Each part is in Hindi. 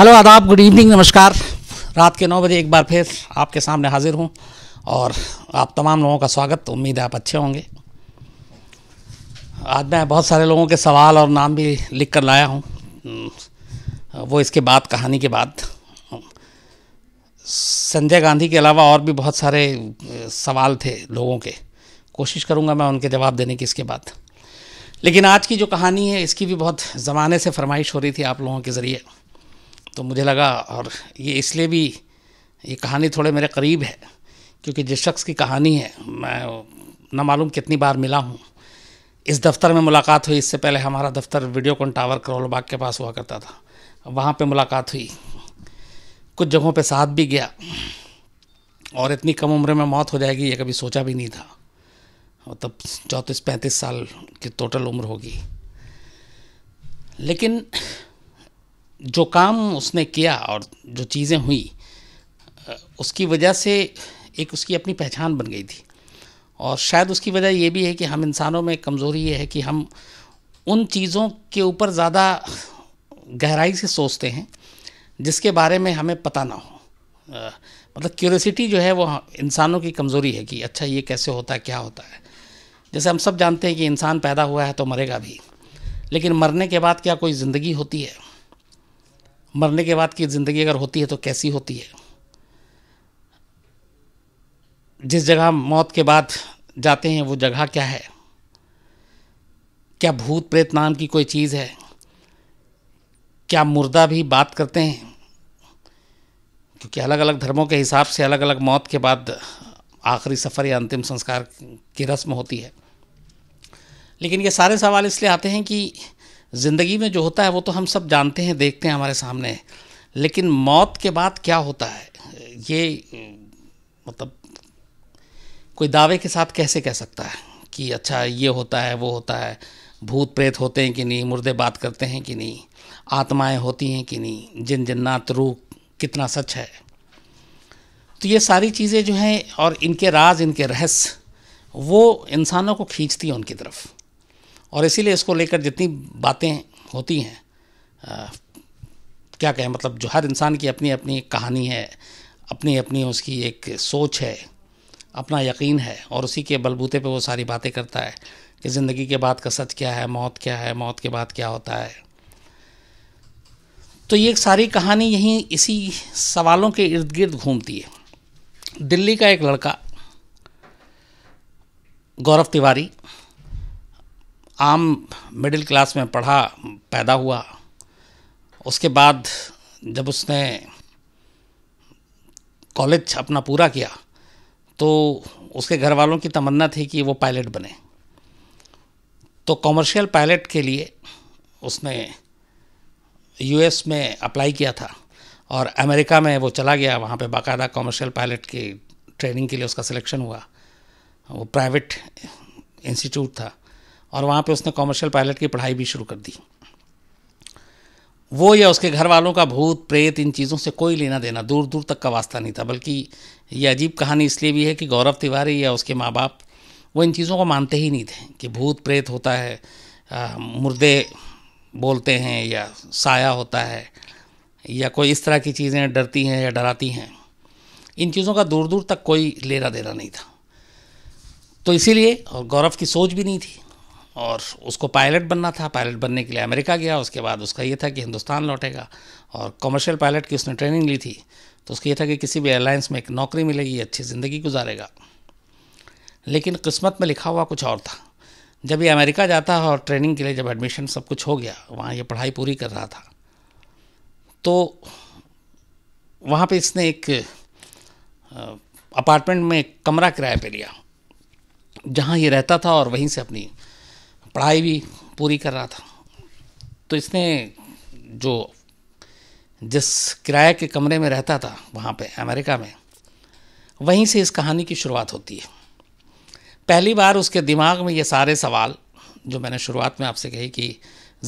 हेलो आदाब गुड इवनिंग नमस्कार रात के नौ बजे एक बार फिर आपके सामने हाजिर हूँ और आप तमाम लोगों का स्वागत उम्मीद है आप अच्छे होंगे आज मैं बहुत सारे लोगों के सवाल और नाम भी लिख कर लाया हूँ हम्म, वो इसके बाद कहानी के बाद संजय गांधी के अलावा और भी बहुत सारे सवाल थे लोगों के कोशिश करूँगा मैं उनके जवाब देने की इसके बाद लेकिन आज की जो कहानी है इसकी भी बहुत ज़माने से फरमाइश हो रही थी आप लोगों के ज़रिए तो मुझे लगा और ये इसलिए भी ये कहानी थोड़े मेरे करीब है क्योंकि जिस शख्स की कहानी है मैं ना मालूम कितनी बार मिला हूँ इस दफ्तर में मुलाकात हुई इससे पहले हमारा दफ्तर कॉन टावर करोल बाग के पास हुआ करता था वहाँ पे मुलाकात हुई कुछ जगहों पे साथ भी गया और इतनी कम उम्र में मौत हो जाएगी ये कभी सोचा भी नहीं था और तब चौंतीस पैंतीस साल की टोटल उम्र होगी लेकिन जो काम उसने किया और जो चीज़ें हुई उसकी वजह से एक उसकी अपनी पहचान बन गई थी और शायद उसकी वजह ये भी है कि हम इंसानों में कमज़ोरी ये है कि हम उन चीज़ों के ऊपर ज़्यादा गहराई से सोचते हैं जिसके बारे में हमें पता ना हो मतलब क्यूरसिटी जो है वो इंसानों की कमज़ोरी है कि अच्छा ये कैसे होता है क्या होता है जैसे हम सब जानते हैं कि इंसान पैदा हुआ है तो मरेगा भी लेकिन मरने के बाद क्या कोई ज़िंदगी होती है मरने के बाद की ज़िंदगी अगर होती है तो कैसी होती है जिस जगह हम मौत के बाद जाते हैं वो जगह क्या है क्या भूत प्रेत नाम की कोई चीज़ है क्या मुर्दा भी बात करते हैं क्योंकि अलग अलग धर्मों के हिसाब से अलग अलग मौत के बाद आखिरी सफ़र या अंतिम संस्कार की रस्म होती है लेकिन ये सारे सवाल इसलिए आते हैं कि ज़िंदगी में जो होता है वो तो हम सब जानते हैं देखते हैं हमारे सामने लेकिन मौत के बाद क्या होता है ये मतलब कोई दावे के साथ कैसे कह सकता है कि अच्छा ये होता है वो होता है भूत प्रेत होते हैं कि नहीं मुर्दे बात करते हैं कि नहीं आत्माएं होती हैं कि नहीं जिन जिन्नात रूह कितना सच है तो ये सारी चीज़ें जो हैं और इनके राज इनके रहस्य वो इंसानों को खींचती हैं उनकी तरफ और इसीलिए इसको लेकर जितनी बातें होती हैं क्या कहें मतलब जो हर इंसान की अपनी अपनी एक कहानी है अपनी अपनी उसकी एक सोच है अपना यकीन है और उसी के बलबूते पे वो सारी बातें करता है कि ज़िंदगी के बाद का सच क्या है मौत क्या है मौत के बाद क्या होता है तो ये सारी कहानी यहीं इसी सवालों के इर्द गिर्द घूमती है दिल्ली का एक लड़का गौरव तिवारी आम मिडिल क्लास में पढ़ा पैदा हुआ उसके बाद जब उसने कॉलेज अपना पूरा किया तो उसके घर वालों की तमन्ना थी कि वो पायलट बने तो कॉमर्शियल पायलट के लिए उसने यूएस में अप्लाई किया था और अमेरिका में वो चला गया वहाँ पे बाकायदा कॉमर्शियल पायलट की ट्रेनिंग के लिए उसका सिलेक्शन हुआ वो प्राइवेट इंस्टीट्यूट था और वहाँ पे उसने कॉमर्शियल पायलट की पढ़ाई भी शुरू कर दी वो या उसके घर वालों का भूत प्रेत इन चीज़ों से कोई लेना देना दूर दूर तक का वास्ता नहीं था बल्कि ये अजीब कहानी इसलिए भी है कि गौरव तिवारी या उसके माँ बाप वो इन चीज़ों को मानते ही नहीं थे कि भूत प्रेत होता है आ, मुर्दे बोलते हैं या साया होता है या कोई इस तरह की चीज़ें डरती हैं या डराती हैं इन चीज़ों का दूर दूर तक कोई लेना देना नहीं था तो इसीलिए और गौरव की सोच भी नहीं थी और उसको पायलट बनना था पायलट बनने के लिए अमेरिका गया उसके बाद उसका ये था कि हिंदुस्तान लौटेगा और कमर्शियल पायलट की उसने ट्रेनिंग ली थी तो उसका ये था कि किसी भी एयरलाइंस में एक नौकरी मिलेगी अच्छी ज़िंदगी गुजारेगा लेकिन किस्मत में लिखा हुआ कुछ और था जब ये अमेरिका जाता और ट्रेनिंग के लिए जब एडमिशन सब कुछ हो गया वहाँ ये पढ़ाई पूरी कर रहा था तो वहाँ पे इसने एक अपार्टमेंट में कमरा किराए पे लिया जहाँ ये रहता था और वहीं से अपनी पढ़ाई भी पूरी कर रहा था तो इसने जो जिस किराए के कमरे में रहता था वहाँ पे अमेरिका में वहीं से इस कहानी की शुरुआत होती है पहली बार उसके दिमाग में ये सारे सवाल जो मैंने शुरुआत में आपसे कही कि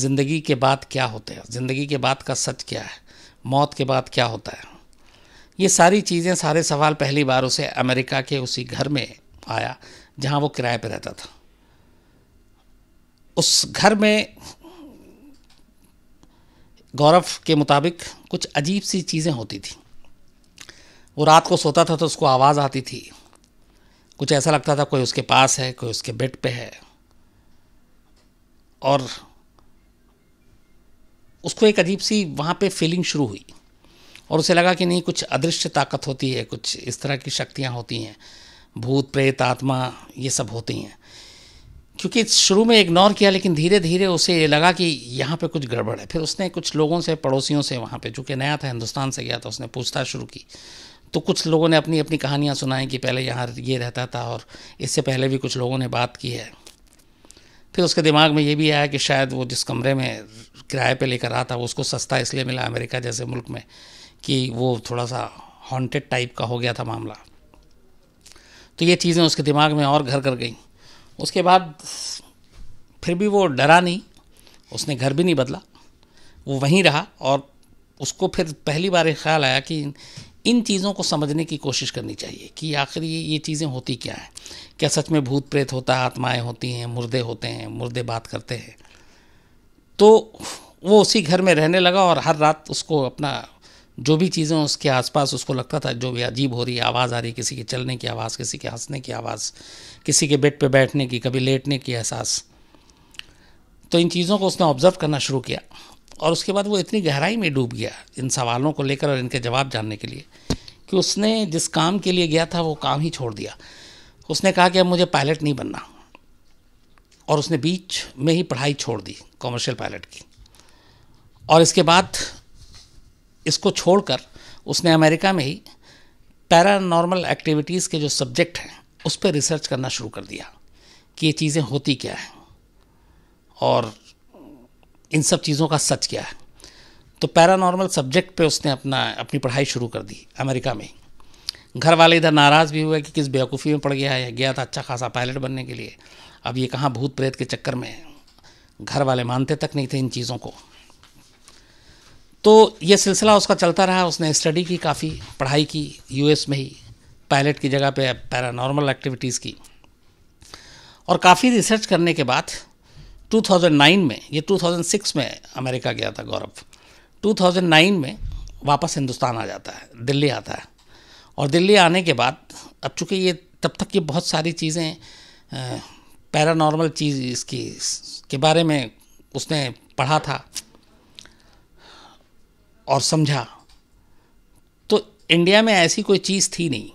ज़िंदगी के बाद क्या होते हैं ज़िंदगी के बाद का सच क्या है मौत के बाद क्या होता है ये सारी चीज़ें सारे सवाल पहली बार उसे अमेरिका के उसी घर में आया जहाँ वो किराए पर रहता था उस घर में गौरव के मुताबिक कुछ अजीब सी चीज़ें होती थी वो रात को सोता था तो उसको आवाज़ आती थी कुछ ऐसा लगता था कोई उसके पास है कोई उसके बेड पे है और उसको एक अजीब सी वहाँ पे फीलिंग शुरू हुई और उसे लगा कि नहीं कुछ अदृश्य ताकत होती है कुछ इस तरह की शक्तियाँ होती हैं भूत प्रेत आत्मा ये सब होती हैं क्योंकि शुरू में इग्नोर किया लेकिन धीरे धीरे उसे ये लगा कि यहाँ पे कुछ गड़बड़ है फिर उसने कुछ लोगों से पड़ोसियों से वहाँ पे चूँकि नया था हिंदुस्तान से गया था उसने पूछताछ शुरू की तो कुछ लोगों ने अपनी अपनी कहानियाँ सुनाई कि पहले यहाँ ये रहता था और इससे पहले भी कुछ लोगों ने बात की है फिर उसके दिमाग में ये भी आया कि शायद वो जिस कमरे में किराए पर लेकर आता था वो उसको सस्ता इसलिए मिला अमेरिका जैसे मुल्क में कि वो थोड़ा सा हॉन्टेड टाइप का हो गया था मामला तो ये चीज़ें उसके दिमाग में और घर कर गईं उसके बाद फिर भी वो डरा नहीं उसने घर भी नहीं बदला वो वहीं रहा और उसको फिर पहली बार ख्याल आया कि इन चीज़ों को समझने की कोशिश करनी चाहिए कि आखिर ये ये चीज़ें होती क्या हैं क्या सच में भूत प्रेत होता है आत्माएँ होती हैं मुर्दे होते हैं मुर्दे बात करते हैं तो वो उसी घर में रहने लगा और हर रात उसको अपना जो भी चीज़ें उसके आसपास उसको लगता था जो भी अजीब हो रही आवाज़ आ रही किसी के चलने की आवाज़ किसी के हंसने की आवाज़ किसी के बेड पे बैठने की कभी लेटने की एहसास तो इन चीज़ों को उसने ऑब्ज़र्व करना शुरू किया और उसके बाद वो इतनी गहराई में डूब गया इन सवालों को लेकर और इनके जवाब जानने के लिए कि उसने जिस काम के लिए गया था वो काम ही छोड़ दिया उसने कहा कि अब मुझे पायलट नहीं बनना और उसने बीच में ही पढ़ाई छोड़ दी कॉमर्शियल पायलट की और इसके बाद इसको छोड़कर उसने अमेरिका में ही पैरानॉर्मल एक्टिविटीज़ के जो सब्जेक्ट हैं उस पर रिसर्च करना शुरू कर दिया कि ये चीज़ें होती क्या हैं और इन सब चीज़ों का सच क्या है तो पैरानॉर्मल सब्जेक्ट पे उसने अपना अपनी पढ़ाई शुरू कर दी अमेरिका में घर वाले इधर नाराज़ भी हुए कि किस बेवकूफ़ी में पड़ गया है गया था अच्छा खासा पायलट बनने के लिए अब ये कहाँ भूत प्रेत के चक्कर में घर वाले मानते तक नहीं थे इन चीज़ों को तो ये सिलसिला उसका चलता रहा उसने स्टडी की काफ़ी पढ़ाई की यूएस में ही पायलट की जगह पे पैरानॉर्मल एक्टिविटीज़ की और काफ़ी रिसर्च करने के बाद 2009 में ये 2006 में अमेरिका गया था गौरव 2009 में वापस हिंदुस्तान आ जाता है दिल्ली आता है और दिल्ली आने के बाद अब चूँकि ये तब तक ये बहुत सारी चीज़ें पैरानॉर्मल चीज़ इसकी के बारे में उसने पढ़ा था और समझा तो इंडिया में ऐसी कोई चीज़ थी नहीं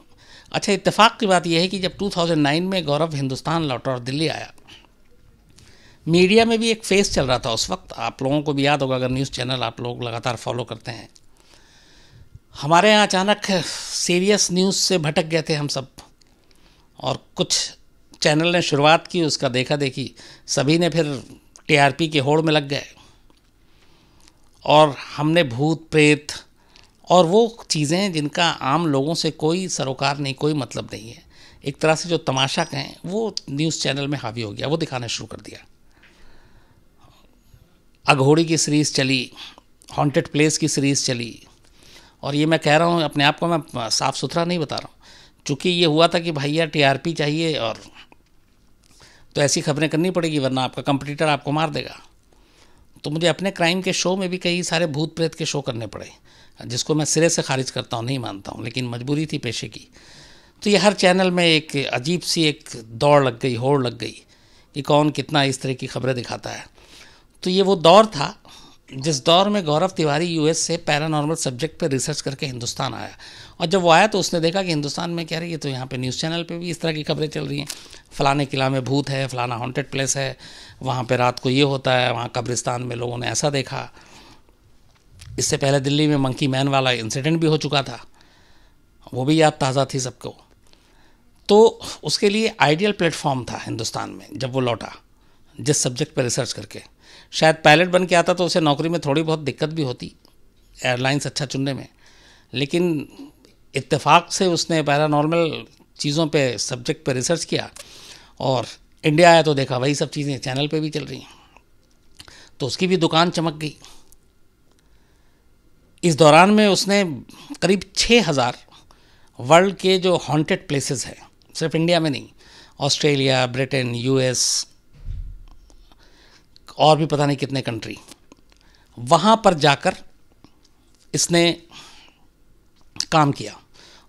अच्छा इत्तेफाक की बात यह है कि जब 2009 में गौरव हिंदुस्तान लौटा और दिल्ली आया मीडिया में भी एक फेस चल रहा था उस वक्त आप लोगों को भी याद होगा अगर न्यूज़ चैनल आप लोग लगातार फॉलो करते हैं हमारे यहाँ अचानक सीरियस न्यूज़ से भटक गए थे हम सब और कुछ चैनल ने शुरुआत की उसका देखा देखी सभी ने फिर टीआरपी के होड़ में लग गए और हमने भूत प्रेत और वो चीज़ें जिनका आम लोगों से कोई सरोकार नहीं कोई मतलब नहीं है एक तरह से जो तमाशा कहें वो न्यूज़ चैनल में हावी हो गया वो दिखाना शुरू कर दिया अघोड़ी की सीरीज़ चली हॉन्टेड प्लेस की सीरीज़ चली और ये मैं कह रहा हूँ अपने आप को मैं साफ़ सुथरा नहीं बता रहा हूँ चूँकि ये हुआ था कि भैया टीआरपी चाहिए और तो ऐसी खबरें करनी पड़ेगी वरना आपका कंपटीटर आपको मार देगा तो मुझे अपने क्राइम के शो में भी कई सारे भूत प्रेत के शो करने पड़े जिसको मैं सिरे से खारिज करता हूँ नहीं मानता हूँ लेकिन मजबूरी थी पेशे की तो ये हर चैनल में एक अजीब सी एक दौड़ लग गई होड़ लग गई कि कौन कितना इस तरह की खबरें दिखाता है तो ये वो दौर था जिस दौर में गौरव तिवारी यूएस से पैरानॉर्मल सब्जेक्ट पर रिसर्च करके हिंदुस्तान आया और जब वो आया तो उसने देखा कि हिंदुस्तान में क्या रही है तो यहाँ पे न्यूज़ चैनल पे भी इस तरह की खबरें चल रही हैं फ़लाने किला में भूत है फ़लाना हॉन्टेड प्लेस है वहाँ पे रात को ये होता है वहाँ कब्रिस्तान में लोगों ने ऐसा देखा इससे पहले दिल्ली में मंकी मैन वाला इंसिडेंट भी हो चुका था वो भी याद ताज़ा थी सबको तो उसके लिए आइडियल प्लेटफॉर्म था हिंदुस्तान में जब वो लौटा जिस सब्जेक्ट पर रिसर्च करके शायद पायलट बन के आता तो उसे नौकरी में थोड़ी बहुत दिक्कत भी होती एयरलाइंस अच्छा चुनने में लेकिन इत्तेफाक से उसने पैरानॉर्मल चीज़ों पे सब्जेक्ट पे रिसर्च किया और इंडिया आया तो देखा वही सब चीज़ें चैनल पे भी चल रही हैं तो उसकी भी दुकान चमक गई इस दौरान में उसने करीब छः हज़ार वर्ल्ड के जो हॉन्टेड प्लेसेस हैं सिर्फ इंडिया में नहीं ऑस्ट्रेलिया ब्रिटेन यूएस और भी पता नहीं कितने कंट्री वहाँ पर जाकर इसने काम किया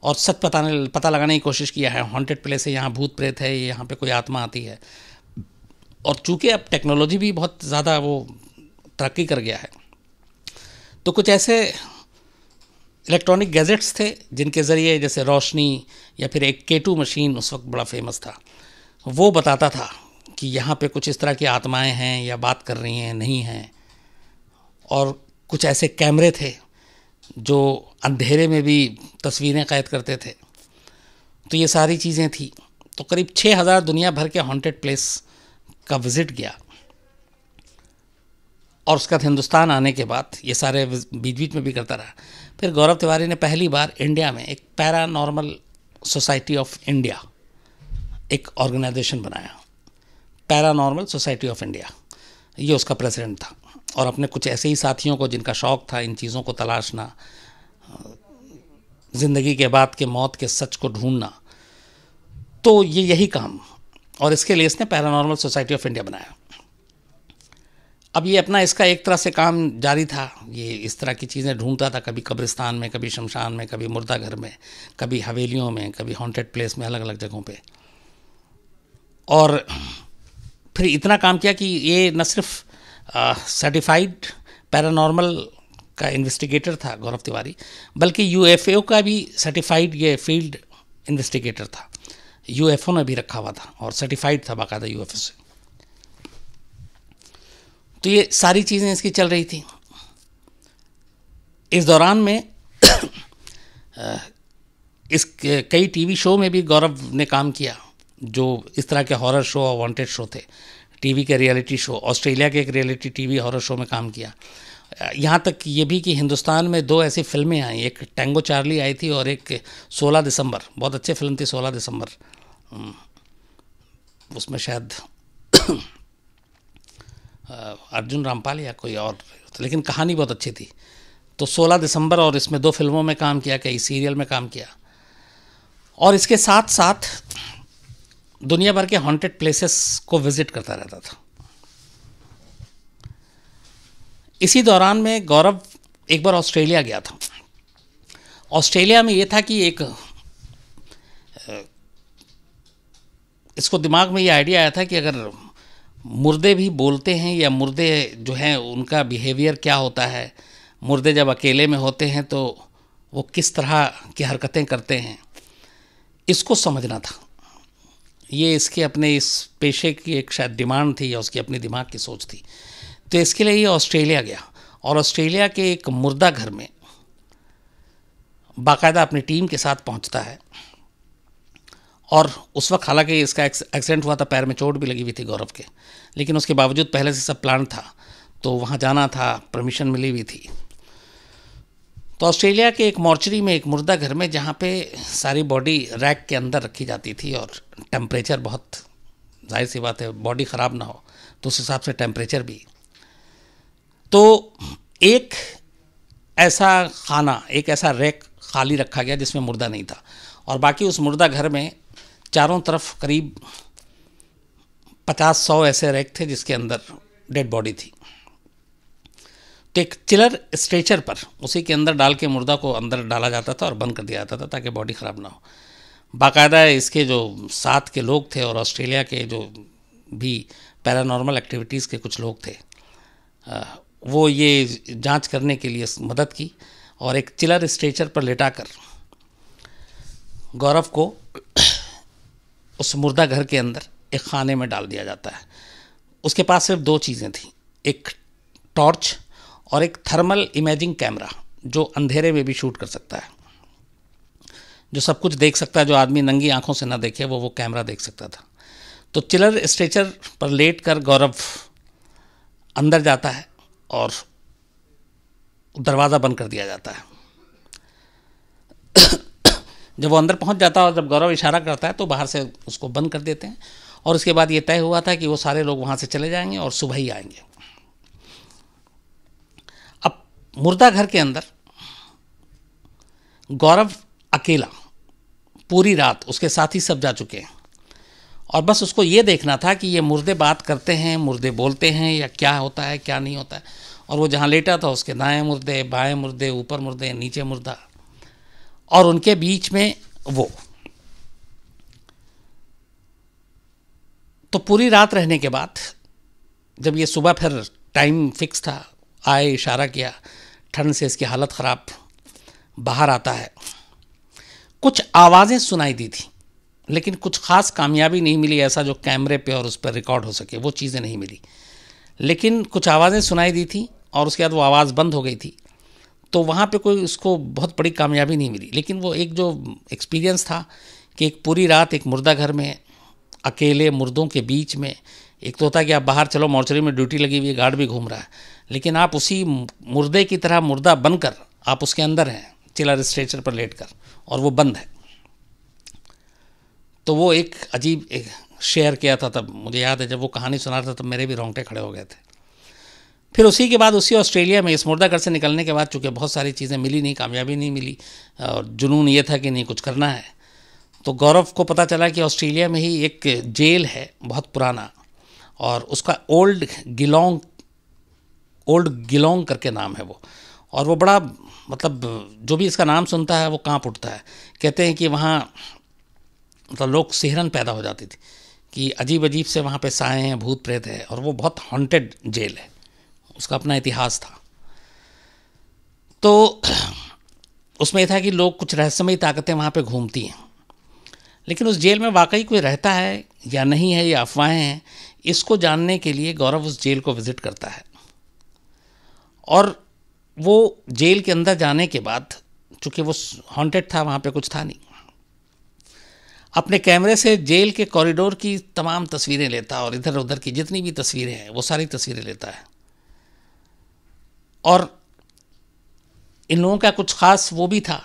और सच पता पता लगाने की कोशिश किया है हॉन्टेड प्लेस है यहाँ भूत प्रेत है यहाँ पे कोई आत्मा आती है और चूंकि अब टेक्नोलॉजी भी बहुत ज़्यादा वो तरक्की कर गया है तो कुछ ऐसे इलेक्ट्रॉनिक गैजेट्स थे जिनके ज़रिए जैसे रोशनी या फिर एक केटू मशीन उस वक्त बड़ा फेमस था वो बताता था कि यहाँ पे कुछ इस तरह की आत्माएं हैं या बात कर रही हैं नहीं हैं और कुछ ऐसे कैमरे थे जो अंधेरे में भी तस्वीरें कैद करते थे तो ये सारी चीज़ें थी तो करीब छः हज़ार दुनिया भर के हॉन्टेड प्लेस का विज़िट गया और उसके बाद हिंदुस्तान आने के बाद ये सारे बीच बीच में भी करता रहा फिर गौरव तिवारी ने पहली बार इंडिया में एक paranormal society of India एक ऑर्गेनाइजेशन बनाया पैरानॉर्मल सोसाइटी ऑफ इंडिया ये उसका प्रेसिडेंट था और अपने कुछ ऐसे ही साथियों को जिनका शौक़ था इन चीज़ों को तलाशना ज़िंदगी के बाद के मौत के सच को ढूंढना तो ये यही काम और इसके लिए इसने पैरानॉर्मल सोसाइटी ऑफ इंडिया बनाया अब ये अपना इसका एक तरह से काम जारी था ये इस तरह की चीज़ें ढूंढता था कभी कब्रिस्तान में कभी शमशान में कभी मुर्दा घर में कभी हवेलियों में कभी हॉन्टेड प्लेस में अलग अलग जगहों पे और फिर इतना काम किया कि ये न सिर्फ सर्टिफाइड पैरानॉर्मल का इन्वेस्टिगेटर था गौरव तिवारी बल्कि यूएफओ का भी सर्टिफाइड ये फील्ड इन्वेस्टिगेटर था यूएफओ ने भी रखा हुआ था और सर्टिफाइड था बाकायदा यूएफओ से तो ये सारी चीज़ें इसकी चल रही थी इस दौरान में इस कई टीवी शो में भी गौरव ने काम किया जो इस तरह के हॉरर शो और वांटेड शो थे टीवी के रियलिटी शो ऑस्ट्रेलिया के एक रियलिटी टीवी हॉरर शो में काम किया यहाँ तक ये भी कि हिंदुस्तान में दो ऐसी फिल्में आई एक टेंगो चार्ली आई थी और एक 16 दिसंबर बहुत अच्छी फिल्म थी 16 दिसंबर हम्म, उसमें शायद अर्जुन रामपाल या कोई और लेकिन कहानी बहुत अच्छी थी तो 16 दिसंबर और इसमें दो फिल्मों में काम किया कई सीरियल में काम किया और इसके साथ साथ दुनिया भर के हॉन्टेड प्लेसेस को विजिट करता रहता था इसी दौरान में गौरव एक बार ऑस्ट्रेलिया गया था ऑस्ट्रेलिया में ये था कि एक इसको दिमाग में ये आइडिया आया था कि अगर मुर्दे भी बोलते हैं या मुर्दे जो हैं उनका बिहेवियर क्या होता है मुर्दे जब अकेले में होते हैं तो वो किस तरह की हरकतें करते हैं इसको समझना था ये इसके अपने इस पेशे की एक शायद डिमांड थी या उसकी अपनी दिमाग की सोच थी तो इसके लिए ये ऑस्ट्रेलिया गया और ऑस्ट्रेलिया के एक मुर्दा घर में बाकायदा अपनी टीम के साथ पहुंचता है और उस वक्त हालांकि इसका एक्सीडेंट हुआ था पैर में चोट भी लगी हुई थी गौरव के लेकिन उसके बावजूद पहले से सब प्लान था तो वहाँ जाना था परमिशन मिली हुई थी तो ऑस्ट्रेलिया के एक मॉर्चरी में एक मुर्दा घर में जहाँ पे सारी बॉडी रैक के अंदर रखी जाती थी और टेम्परेचर बहुत जाहिर सी बात है बॉडी ख़राब ना हो तो उस हिसाब से टेम्परेचर भी तो एक ऐसा खाना एक ऐसा रैक खाली रखा गया जिसमें मुर्दा नहीं था और बाकी उस मुर्दा घर में चारों तरफ करीब पचास सौ ऐसे रैक थे जिसके अंदर डेड बॉडी थी एक चिलर स्ट्रेचर पर उसी के अंदर डाल के मुर्दा को अंदर डाला जाता था और बंद कर दिया जाता था ताकि बॉडी ख़राब ना हो बाकायदा इसके जो साथ के लोग थे और ऑस्ट्रेलिया के जो भी पैरानॉर्मल एक्टिविटीज़ के कुछ लोग थे वो ये जांच करने के लिए मदद की और एक चिलर स्ट्रेचर पर लेटाकर गौरव को उस मुर्दा घर के अंदर एक खाने में डाल दिया जाता है उसके पास सिर्फ दो चीज़ें थी एक टॉर्च और एक थर्मल इमेजिंग कैमरा जो अंधेरे में भी शूट कर सकता है जो सब कुछ देख सकता है जो आदमी नंगी आंखों से ना देखे वो वो कैमरा देख सकता था तो चिलर स्ट्रेचर पर लेट कर गौरव अंदर जाता है और दरवाज़ा बंद कर दिया जाता है जब वो अंदर पहुंच जाता है और जब गौरव इशारा करता है तो बाहर से उसको बंद कर देते हैं और उसके बाद ये तय हुआ था कि वो सारे लोग वहाँ से चले जाएंगे और सुबह ही आएंगे मुर्दा घर के अंदर गौरव अकेला पूरी रात उसके साथ ही सब जा चुके हैं और बस उसको ये देखना था कि ये मुर्दे बात करते हैं मुर्दे बोलते हैं या क्या होता है क्या नहीं होता है और वो जहाँ लेटा था उसके दाएं मुर्दे बाएं मुर्दे ऊपर मुर्दे नीचे मुर्दा और उनके बीच में वो तो पूरी रात रहने के बाद जब ये सुबह फिर टाइम फिक्स था आए इशारा किया ठंड से इसकी हालत ख़राब बाहर आता है कुछ आवाज़ें सुनाई दी थी लेकिन कुछ ख़ास कामयाबी नहीं मिली ऐसा जो कैमरे पे और उस पर रिकॉर्ड हो सके वो चीज़ें नहीं मिली लेकिन कुछ आवाज़ें सुनाई दी थी और उसके बाद वो आवाज़ बंद हो गई थी तो वहाँ पे कोई उसको बहुत बड़ी कामयाबी नहीं मिली लेकिन वो एक जो एक्सपीरियंस था कि एक पूरी रात एक मुर्दा घर में अकेले मुर्दों के बीच में एक तो होता है कि आप बाहर चलो मॉर्चरी में ड्यूटी लगी हुई है गार्ड भी घूम रहा है लेकिन आप उसी मुर्दे की तरह मुर्दा बनकर आप उसके अंदर हैं चिलर स्ट्रेचर पर लेट कर और वो बंद है तो वो एक अजीब एक शेयर किया था तब मुझे याद है जब वो कहानी सुना था तब मेरे भी रोंगटे खड़े हो गए थे फिर उसी के बाद उसी ऑस्ट्रेलिया में इस मुर्दा घर से निकलने के बाद चूँकि बहुत सारी चीज़ें मिली नहीं कामयाबी नहीं मिली और जुनून ये था कि नहीं कुछ करना है तो गौरव को पता चला कि ऑस्ट्रेलिया में ही एक जेल है बहुत पुराना और उसका ओल्ड गिलोंग ओल्ड गिलोंग करके नाम है वो और वो बड़ा मतलब जो भी इसका नाम सुनता है वो कांप उठता है कहते हैं कि वहाँ मतलब लोग सिहरन पैदा हो जाती थी कि अजीब अजीब से वहाँ पे साए हैं भूत प्रेत है और वो बहुत हॉन्टेड जेल है उसका अपना इतिहास था तो उसमें था कि लोग कुछ रहस्यमयी ताकतें वहाँ पे घूमती हैं लेकिन उस जेल में वाकई कोई रहता है या नहीं है या अफवाहें हैं इसको जानने के लिए गौरव उस जेल को विज़िट करता है और वो जेल के अंदर जाने के बाद चूंकि वो हॉन्टेड था वहाँ पे कुछ था नहीं अपने कैमरे से जेल के कॉरिडोर की तमाम तस्वीरें लेता और इधर उधर की जितनी भी तस्वीरें हैं वो सारी तस्वीरें लेता है और इन लोगों का कुछ खास वो भी था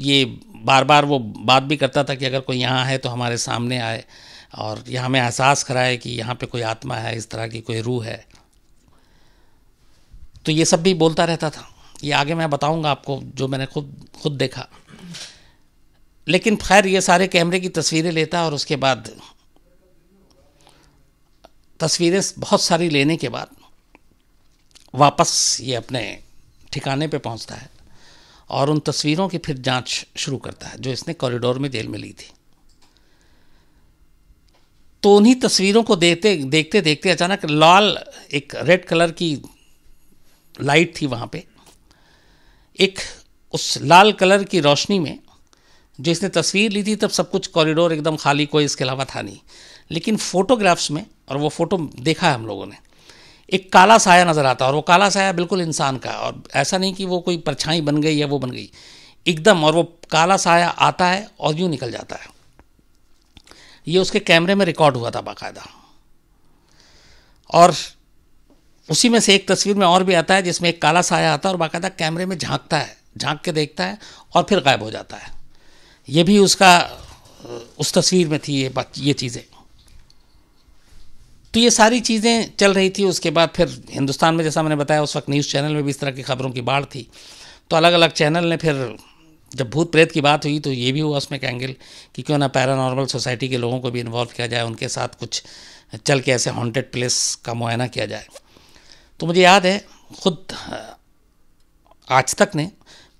ये बार बार वो बात भी करता था कि अगर कोई यहाँ है तो हमारे सामने आए और यह हमें एहसास कराए कि यहाँ पे कोई आत्मा है इस तरह की कोई रूह है तो ये सब भी बोलता रहता था ये आगे मैं बताऊंगा आपको जो मैंने खुद खुद देखा लेकिन खैर ये सारे कैमरे की तस्वीरें लेता और उसके बाद तस्वीरें बहुत सारी लेने के बाद वापस ये अपने ठिकाने पे पहुंचता है और उन तस्वीरों की फिर जांच शुरू करता है जो इसने कॉरिडोर में जेल में ली थी तो उन्हीं तस्वीरों को देखते देखते देखते अचानक लाल एक रेड कलर की लाइट थी वहाँ पे एक उस लाल कलर की रोशनी में जो इसने तस्वीर ली थी तब सब कुछ कॉरिडोर एकदम खाली कोई इसके अलावा था नहीं लेकिन फ़ोटोग्राफ्स में और वो फ़ोटो देखा है हम लोगों ने एक काला साया नज़र आता और वो काला साया बिल्कुल इंसान का और ऐसा नहीं कि वो कोई परछाई बन गई या वो बन गई एकदम और वो काला साया आता है और यूँ निकल जाता है ये उसके कैमरे में रिकॉर्ड हुआ था बाकायदा और उसी में से एक तस्वीर में और भी आता है जिसमें एक काला साया आता है और बाकायदा कैमरे में झांकता है झांक के देखता है और फिर गायब हो जाता है ये भी उसका उस तस्वीर में थी ये ये चीज़ें तो ये सारी चीज़ें चल रही थी उसके बाद फिर हिंदुस्तान में जैसा मैंने बताया उस वक्त न्यूज़ चैनल में भी इस तरह की खबरों की बाढ़ थी तो अलग अलग चैनल ने फिर जब भूत प्रेत की बात हुई तो ये भी हुआ उसमें एक एंगल कि क्यों ना पैरानॉर्मल सोसाइटी के लोगों को भी इन्वॉल्व किया जाए उनके साथ कुछ चल के ऐसे हॉन्टेड प्लेस का मुआयना किया जाए तो मुझे याद है खुद आज तक ने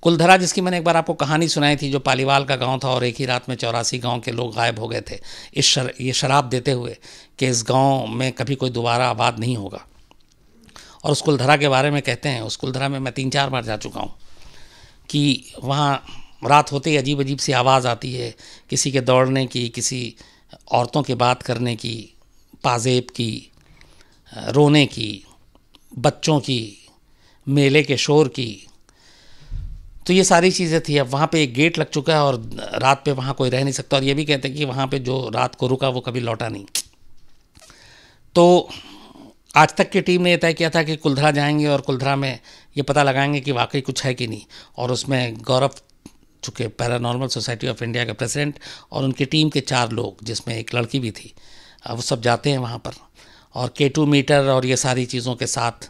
कुलधरा जिसकी मैंने एक बार आपको कहानी सुनाई थी जो पालीवाल का गांव था और एक ही रात में चौरासी गांव के लोग गायब हो गए थे इस शर, ये शराब देते हुए कि इस गांव में कभी कोई दोबारा आबाद नहीं होगा और उस कुलधरा के बारे में कहते हैं उस कुलधरा में मैं तीन चार बार जा चुका हूँ कि वहाँ रात होते ही अजीब अजीब सी आवाज़ आती है किसी के दौड़ने की किसी औरतों के बात करने की पाजेब की रोने की बच्चों की मेले के शोर की तो ये सारी चीज़ें थी अब वहाँ पे एक गेट लग चुका है और रात पे वहाँ कोई रह नहीं सकता और ये भी कहते हैं कि वहाँ पे जो रात को रुका वो कभी लौटा नहीं तो आज तक की टीम ने यह तय किया था कि कुलधरा जाएंगे और कुलधरा में ये पता लगाएंगे कि वाकई कुछ है कि नहीं और उसमें गौरव चूँकि पैरानॉर्मल सोसाइटी ऑफ इंडिया के प्रेसिडेंट और उनकी टीम के चार लोग जिसमें एक लड़की भी थी वो सब जाते हैं वहाँ पर और के टू मीटर और ये सारी चीज़ों के साथ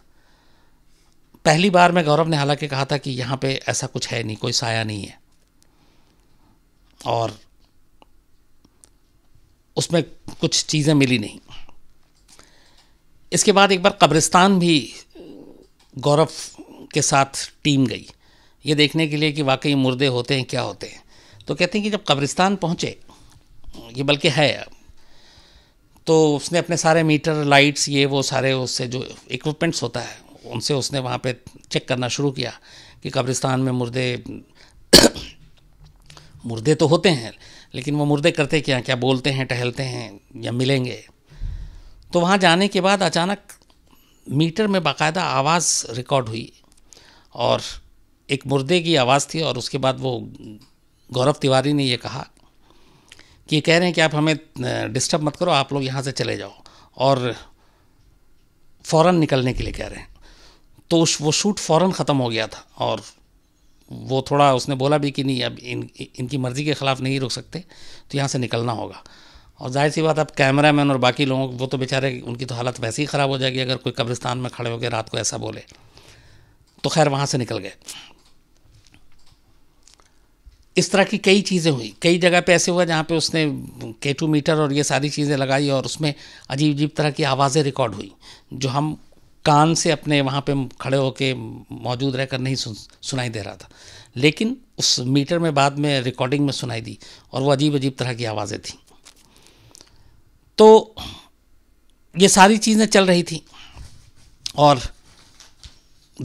पहली बार में गौरव ने हालांकि कहा था कि यहाँ पे ऐसा कुछ है नहीं कोई साया नहीं है और उसमें कुछ चीज़ें मिली नहीं इसके बाद एक बार कब्रिस्तान भी गौरव के साथ टीम गई ये देखने के लिए कि वाकई मुर्दे होते हैं क्या होते हैं तो कहते हैं कि जब कब्रिस्तान पहुँचे ये बल्कि है तो उसने अपने सारे मीटर लाइट्स ये वो सारे उससे जो इक्विपमेंट्स होता है उनसे उसने वहाँ पे चेक करना शुरू किया कि कब्रिस्तान में मुर्दे मुर्दे तो होते हैं लेकिन वो मुर्दे करते क्या क्या बोलते हैं टहलते हैं या मिलेंगे तो वहाँ जाने के बाद अचानक मीटर में बाकायदा आवाज़ रिकॉर्ड हुई और एक मुर्दे की आवाज़ थी और उसके बाद वो गौरव तिवारी ने ये कहा कि कह रहे हैं कि आप हमें डिस्टर्ब मत करो आप लोग यहाँ से चले जाओ और फ़ौर निकलने के लिए कह रहे हैं तो वो शूट फ़ौर ख़त्म हो गया था और वो थोड़ा उसने बोला भी कि नहीं अब इन इनकी मर्ज़ी के ख़िलाफ़ नहीं रुक सकते तो यहाँ से निकलना होगा और जाहिर सी बात अब कैमरा मैन और बाकी लोगों वो तो बेचारे उनकी तो हालत वैसे ही ख़राब हो जाएगी अगर कोई कब्रिस्तान में खड़े होकर रात को ऐसा बोले तो खैर वहाँ से निकल गए इस तरह की कई चीज़ें हुई कई जगह पे ऐसे हुआ जहाँ पे उसने के टू मीटर और ये सारी चीज़ें लगाई और उसमें अजीब अजीब तरह की आवाज़ें रिकॉर्ड हुई जो हम कान से अपने वहाँ पे खड़े होके मौजूद रहकर नहीं सुन सुनाई दे रहा था लेकिन उस मीटर में बाद में रिकॉर्डिंग में सुनाई दी और वो अजीब अजीब तरह की आवाज़ें थीं तो ये सारी चीज़ें चल रही थी और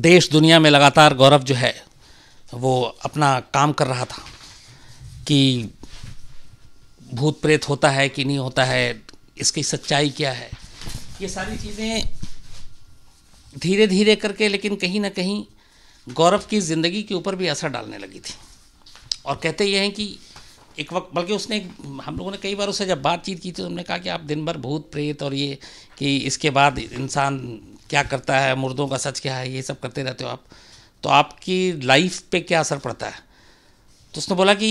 देश दुनिया में लगातार गौरव जो है वो अपना काम कर रहा था कि भूत प्रेत होता है कि नहीं होता है इसकी सच्चाई क्या है ये सारी चीज़ें धीरे धीरे करके लेकिन कहीं ना कहीं गौरव की ज़िंदगी के ऊपर भी असर डालने लगी थी और कहते ये हैं कि एक वक्त बल्कि उसने हम लोगों ने कई बार उससे जब बातचीत की तो हमने कहा कि आप दिन भर भूत प्रेत और ये कि इसके बाद इंसान क्या करता है मुर्दों का सच क्या है ये सब करते रहते हो आप तो आपकी लाइफ पे क्या असर पड़ता है तो उसने बोला कि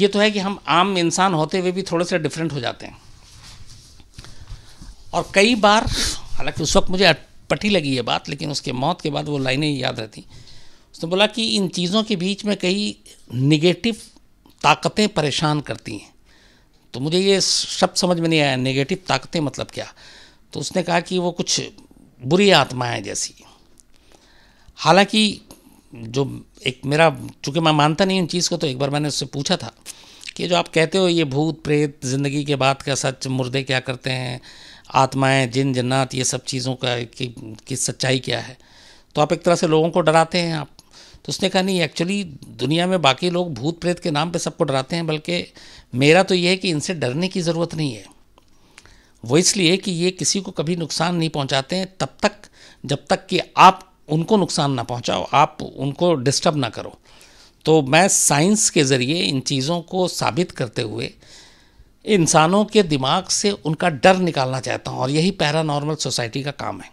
ये तो है कि हम आम इंसान होते हुए भी थोड़े से डिफरेंट हो जाते हैं और कई बार हालांकि उस वक्त मुझे पटी लगी ये बात लेकिन उसके मौत के बाद वो लाइनें याद रहती उसने बोला कि इन चीज़ों के बीच में कई निगेटिव ताकतें परेशान करती हैं तो मुझे ये शब्द समझ में नहीं आया नेगेटिव ताकतें मतलब क्या तो उसने कहा कि वो कुछ बुरी आत्माएं जैसी हालांकि जो एक मेरा चूंकि मैं मानता नहीं उन चीज़ को तो एक बार मैंने उससे पूछा था कि जो आप कहते हो ये भूत प्रेत ज़िंदगी के बाद का सच मुर्दे क्या करते हैं आत्माएं जिन जन्नात ये सब चीज़ों का कि, कि सच्चाई क्या है तो आप एक तरह से लोगों को डराते हैं आप तो उसने कहा नहीं एक्चुअली दुनिया में बाकी लोग भूत प्रेत के नाम पे सबको डराते हैं बल्कि मेरा तो ये है कि इनसे डरने की ज़रूरत नहीं है वो इसलिए कि ये किसी को कभी नुकसान नहीं पहुंचाते हैं तब तक जब तक कि आप उनको नुकसान ना पहुंचाओ आप उनको डिस्टर्ब ना करो तो मैं साइंस के ज़रिए इन चीज़ों को साबित करते हुए इंसानों के दिमाग से उनका डर निकालना चाहता हूँ और यही पैरानॉर्मल सोसाइटी का काम है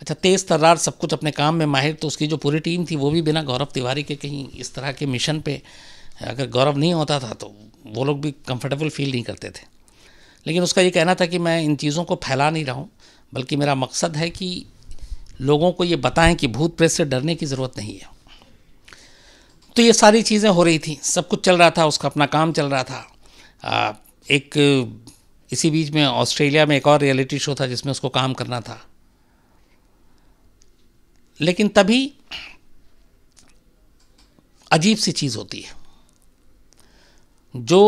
अच्छा तेज तर्रार सब कुछ अपने काम में माहिर तो उसकी जो पूरी टीम थी वो भी बिना गौरव तिवारी के कहीं इस तरह के मिशन पे अगर गौरव नहीं होता था तो वो लोग भी कंफर्टेबल फील नहीं करते थे लेकिन उसका ये कहना था कि मैं इन चीज़ों को फैला नहीं रहा हूँ बल्कि मेरा मकसद है कि लोगों को ये बताएं कि भूत प्रेत से डरने की ज़रूरत नहीं है तो ये सारी चीज़ें हो रही थी सब कुछ चल रहा था उसका अपना काम चल रहा था आ, एक इसी बीच में ऑस्ट्रेलिया में एक और रियलिटी शो था जिसमें उसको काम करना था लेकिन तभी अजीब सी चीज़ होती है जो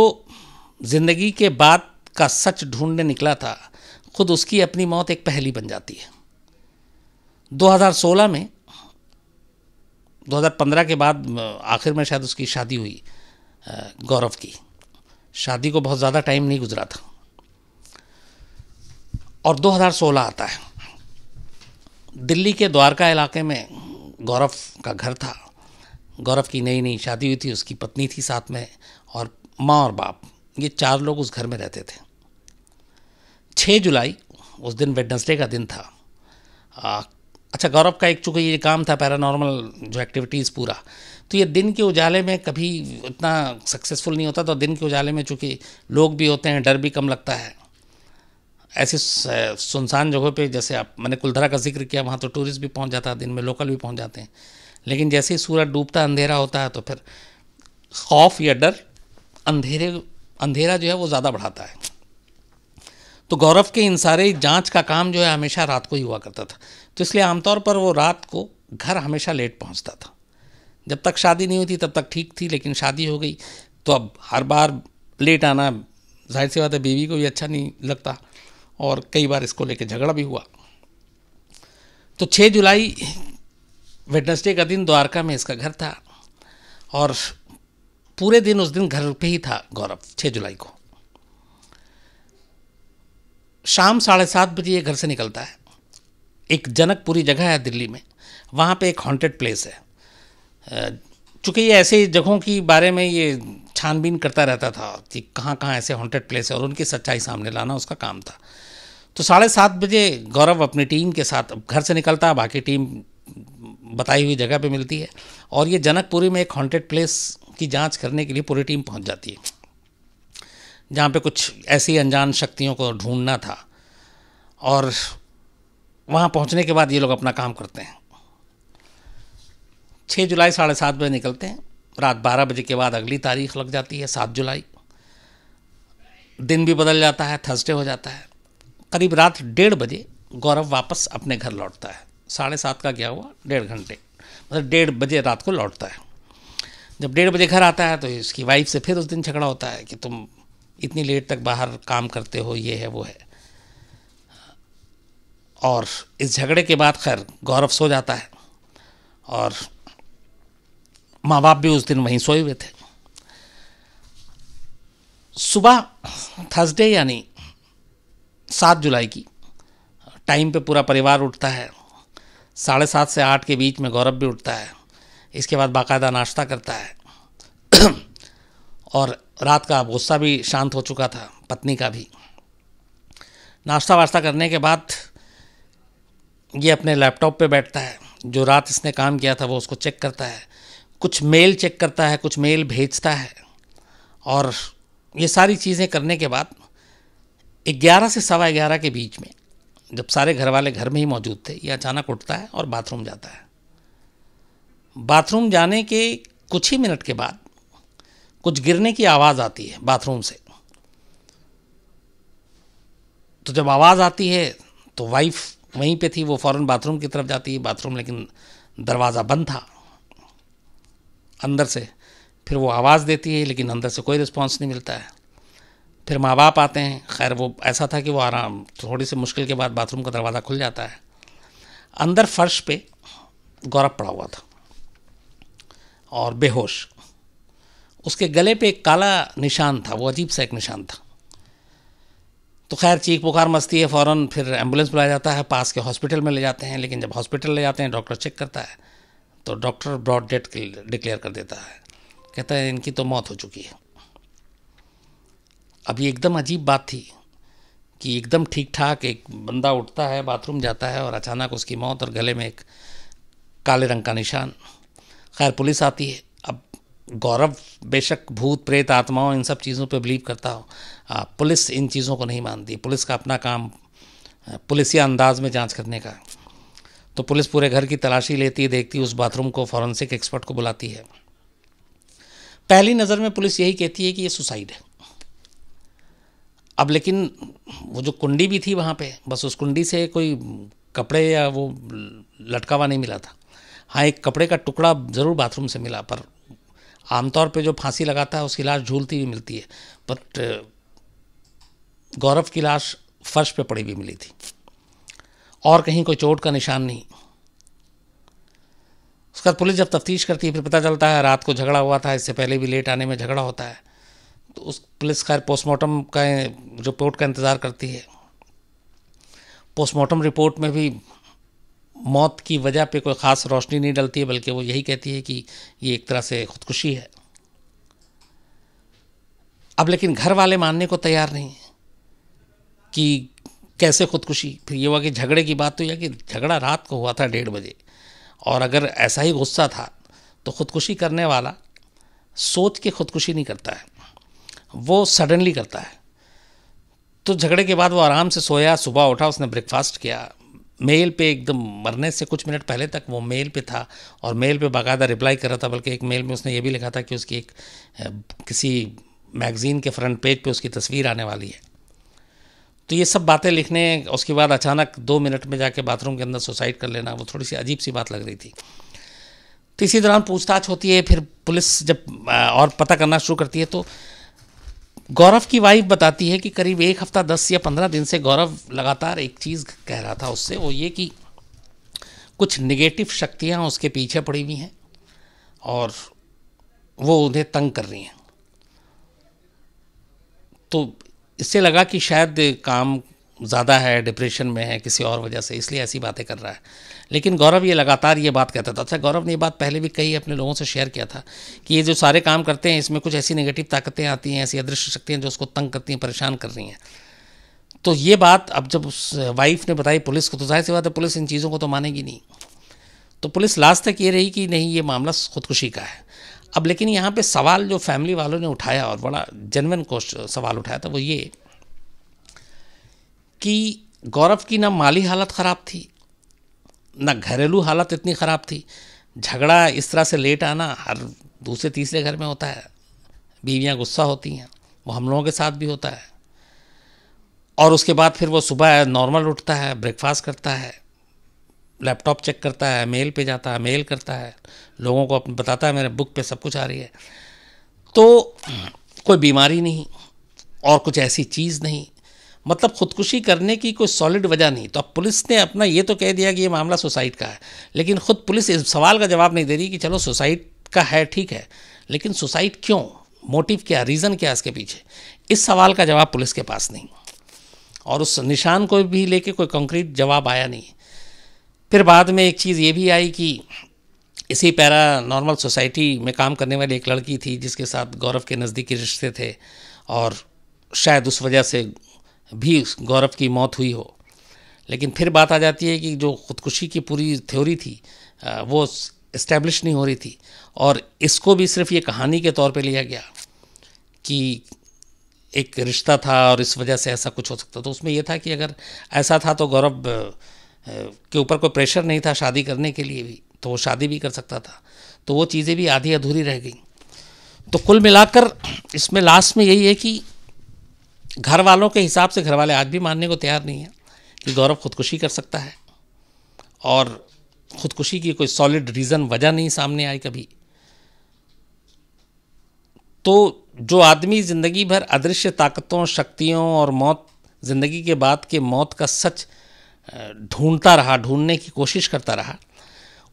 ज़िंदगी के बाद का सच ढूंढने निकला था खुद उसकी अपनी मौत एक पहली बन जाती है 2016 में 2015 के बाद आखिर में शायद उसकी शादी हुई गौरव की शादी को बहुत ज़्यादा टाइम नहीं गुजरा था और 2016 आता है दिल्ली के द्वारका इलाके में गौरव का घर था गौरव की नई नई शादी हुई थी उसकी पत्नी थी साथ में और माँ और बाप ये चार लोग उस घर में रहते थे छः जुलाई उस दिन वेडनसडे का दिन था आ, अच्छा गौरव का एक चूँकि ये काम था पैरानॉर्मल जो एक्टिविटीज़ पूरा तो ये दिन के उजाले में कभी इतना सक्सेसफुल नहीं होता तो दिन के उजाले में चूँकि लोग भी होते हैं डर भी कम लगता है ऐसी सुनसान जगहों पे जैसे आप मैंने कुलधरा का जिक्र किया वहाँ तो टूरिस्ट भी पहुँच जाता है दिन में लोकल भी पहुँच जाते हैं लेकिन जैसे ही सूरज डूबता अंधेरा होता है तो फिर खौफ या डर अंधेरे अंधेरा जो है वो ज़्यादा बढ़ाता है तो गौरव के इन सारे जाँच का काम जो है हमेशा रात को ही हुआ करता था तो इसलिए आमतौर पर वो रात को घर हमेशा लेट पहुँचता था जब तक शादी नहीं हुई थी तब तक ठीक थी लेकिन शादी हो गई तो अब हर बार लेट आना जाहिर सी बात है बीवी को भी अच्छा नहीं लगता और कई बार इसको लेकर झगड़ा भी हुआ तो 6 जुलाई वेडनेसडे का दिन द्वारका में इसका घर था और पूरे दिन उस दिन घर पे ही था गौरव 6 जुलाई को शाम साढ़े सात बजे ये घर से निकलता है एक जनकपुरी जगह है दिल्ली में वहाँ पे एक हॉन्टेड प्लेस है चूँकि ये ऐसे जगहों के बारे में ये छानबीन करता रहता था कि कहाँ कहाँ ऐसे हॉन्टेड प्लेस है और उनकी सच्चाई सामने लाना उसका काम था तो साढ़े सात बजे गौरव अपनी टीम के साथ घर से निकलता है बाकी टीम बताई हुई जगह पे मिलती है और ये जनकपुरी में एक हॉन्टेड प्लेस की जांच करने के लिए पूरी टीम पहुंच जाती है जहाँ पे कुछ ऐसी अनजान शक्तियों को ढूंढना था और वहाँ पहुँचने के बाद ये लोग अपना काम करते हैं छः जुलाई साढ़े सात बजे निकलते हैं रात बारह बजे के बाद अगली तारीख लग जाती है सात जुलाई दिन भी बदल जाता है थर्सडे हो जाता है करीब रात डेढ़ बजे गौरव वापस अपने घर लौटता है साढ़े सात का गया हुआ डेढ़ घंटे मतलब डेढ़ बजे रात को लौटता है जब डेढ़ बजे घर आता है तो इसकी वाइफ से फिर उस दिन झगड़ा होता है कि तुम इतनी लेट तक बाहर काम करते हो ये है वो है और इस झगड़े के बाद खैर गौरव सो जाता है और माँ बाप भी उस दिन वहीं सोए हुए थे सुबह थर्सडे यानी सात जुलाई की टाइम पे पूरा परिवार उठता है साढ़े सात से आठ के बीच में गौरव भी उठता है इसके बाद बाकायदा नाश्ता करता है और रात का गुस्सा भी शांत हो चुका था पत्नी का भी नाश्ता वाश्ता करने के बाद ये अपने लैपटॉप पे बैठता है जो रात इसने काम किया था वो उसको चेक करता है कुछ मेल चेक करता है कुछ मेल भेजता है और ये सारी चीज़ें करने के बाद ग्यारह से सवा ग्यारह के बीच में जब सारे घर वाले घर में ही मौजूद थे ये अचानक उठता है और बाथरूम जाता है बाथरूम जाने के कुछ ही मिनट के बाद कुछ गिरने की आवाज़ आती है बाथरूम से तो जब आवाज़ आती है तो वाइफ वहीं पे थी वो फ़ौरन बाथरूम की तरफ जाती है बाथरूम लेकिन दरवाज़ा बंद था अंदर से फिर वो आवाज़ देती है लेकिन अंदर से कोई रिस्पॉन्स नहीं मिलता है फिर माँ बाप आते हैं खैर वो ऐसा था कि वो आराम थोड़ी सी मुश्किल के बाद बाथरूम का दरवाज़ा खुल जाता है अंदर फर्श पे गौरव पड़ा हुआ था और बेहोश उसके गले पे एक काला निशान था वो अजीब सा एक निशान था तो खैर चीख पुकार मस्ती है फ़ौरन फिर एम्बुलेंस बुलाया जाता है पास के हॉस्पिटल में ले जाते हैं लेकिन जब हॉस्पिटल ले जाते हैं डॉक्टर चेक करता है तो डॉक्टर ब्रॉड डेट डिक्लेयर कर देता है कहता है इनकी तो मौत हो चुकी है अब ये एकदम अजीब बात थी कि एकदम ठीक ठाक एक बंदा उठता है बाथरूम जाता है और अचानक उसकी मौत और गले में एक काले रंग का निशान खैर पुलिस आती है अब गौरव बेशक भूत प्रेत आत्माओं इन सब चीज़ों पे बिलीव करता हो पुलिस इन चीज़ों को नहीं मानती पुलिस का अपना काम पुलिसिया अंदाज में जांच करने का तो पुलिस पूरे घर की तलाशी लेती है देखती है उस बाथरूम को फॉरेंसिक एक्सपर्ट को बुलाती है पहली नज़र में पुलिस यही कहती है कि ये सुसाइड है अब लेकिन वो जो कुंडी भी थी वहाँ पे बस उस कुंडी से कोई कपड़े या वो लटका हुआ नहीं मिला था हाँ एक कपड़े का टुकड़ा ज़रूर बाथरूम से मिला पर आमतौर पे जो फांसी लगाता है उसकी लाश झूलती हुई मिलती है बट गौरव की लाश फर्श पे पड़ी हुई मिली थी और कहीं कोई चोट का निशान नहीं उसके बाद पुलिस जब तफ्तीश करती है फिर पता चलता है रात को झगड़ा हुआ था इससे पहले भी लेट आने में झगड़ा होता है तो उस पुलिस खैर पोस्टमार्टम का रिपोर्ट का इंतज़ार करती है पोस्टमार्टम रिपोर्ट में भी मौत की वजह पे कोई ख़ास रोशनी नहीं डलती है बल्कि वो यही कहती है कि ये एक तरह से खुदकुशी है अब लेकिन घर वाले मानने को तैयार नहीं कि कैसे खुदकुशी फिर ये हुआ कि झगड़े की बात तो यह कि झगड़ा रात को हुआ था डेढ़ बजे और अगर ऐसा ही गुस्सा था तो खुदकुशी करने वाला सोच के खुदकुशी नहीं करता है वो सडनली करता है तो झगड़े के बाद वो आराम से सोया सुबह उठा उसने ब्रेकफास्ट किया मेल पे एकदम मरने से कुछ मिनट पहले तक वो मेल पे था और मेल पे बाकायदा रिप्लाई कर रहा था बल्कि एक मेल में उसने ये भी लिखा था कि उसकी एक किसी मैगज़ीन के फ्रंट पेज पे उसकी तस्वीर आने वाली है तो ये सब बातें लिखने उसके बाद अचानक दो मिनट में जाके बाथरूम के अंदर सुसाइड कर लेना वो थोड़ी सी अजीब सी बात लग रही थी तो इसी दौरान पूछताछ होती है फिर पुलिस जब और पता करना शुरू करती है तो गौरव की वाइफ बताती है कि करीब एक हफ्ता दस या पंद्रह दिन से गौरव लगातार एक चीज़ कह रहा था उससे वो ये कि कुछ निगेटिव शक्तियाँ उसके पीछे पड़ी हुई हैं और वो उन्हें तंग कर रही हैं तो इससे लगा कि शायद काम ज़्यादा है डिप्रेशन में है किसी और वजह से इसलिए ऐसी बातें कर रहा है लेकिन गौरव ये लगातार ये बात कहता था अच्छा गौरव ने ये बात पहले भी कई अपने लोगों से शेयर किया था कि ये जो सारे काम करते हैं इसमें कुछ ऐसी नेगेटिव ताकतें आती हैं ऐसी अदृश्य शक्तियाँ जो उसको तंग करती हैं परेशान कर रही हैं तो ये बात अब जब उस वाइफ ने बताई पुलिस को तो जाहिर सी बात है पुलिस इन चीज़ों को तो मानेगी नहीं तो पुलिस लास्ट तक ये रही कि नहीं ये मामला खुदकुशी का है अब लेकिन यहाँ पे सवाल जो फैमिली वालों ने उठाया और बड़ा क्वेश्चन सवाल उठाया था वो ये कि गौरव की ना माली हालत ख़राब थी ना घरेलू हालत इतनी ख़राब थी झगड़ा इस तरह से लेट आना हर दूसरे तीसरे घर में होता है बीवियाँ गुस्सा होती हैं वो हम लोगों के साथ भी होता है और उसके बाद फिर वो सुबह नॉर्मल उठता है ब्रेकफास्ट करता है लैपटॉप चेक करता है मेल पे जाता है मेल करता है लोगों को अपने बताता है मेरे बुक पे सब कुछ आ रही है तो कोई बीमारी नहीं और कुछ ऐसी चीज़ नहीं मतलब खुदकुशी करने की कोई सॉलिड वजह नहीं तो अब पुलिस ने अपना ये तो कह दिया कि ये मामला सुसाइड का है लेकिन खुद पुलिस इस सवाल का जवाब नहीं दे रही कि चलो सुसाइड का है ठीक है लेकिन सुसाइड क्यों मोटिव क्या रीज़न क्या इसके पीछे इस सवाल का जवाब पुलिस के पास नहीं और उस निशान को भी लेके कोई कंक्रीट जवाब आया नहीं फिर बाद में एक चीज़ ये भी आई कि इसी पैरा नॉर्मल सोसाइटी में काम करने वाली एक लड़की थी जिसके साथ गौरव के नज़दीकी रिश्ते थे और शायद उस वजह से भी गौरव की मौत हुई हो लेकिन फिर बात आ जाती है कि जो ख़ुदकुशी की पूरी थ्योरी थी वो इस्टेब्लिश नहीं हो रही थी और इसको भी सिर्फ ये कहानी के तौर पे लिया गया कि एक रिश्ता था और इस वजह से ऐसा कुछ हो सकता तो उसमें यह था कि अगर ऐसा था तो गौरव के ऊपर कोई प्रेशर नहीं था शादी करने के लिए भी तो वो शादी भी कर सकता था तो वो चीज़ें भी आधी अधूरी रह गई तो कुल मिलाकर इसमें लास्ट में यही है कि घर वालों के हिसाब से घर वाले आज भी मानने को तैयार नहीं है कि गौरव खुदकुशी कर सकता है और खुदकुशी की कोई सॉलिड रीज़न वजह नहीं सामने आई कभी तो जो आदमी ज़िंदगी भर अदृश्य ताकतों शक्तियों और मौत ज़िंदगी के बाद के मौत का सच ढूंढता रहा ढूंढने की कोशिश करता रहा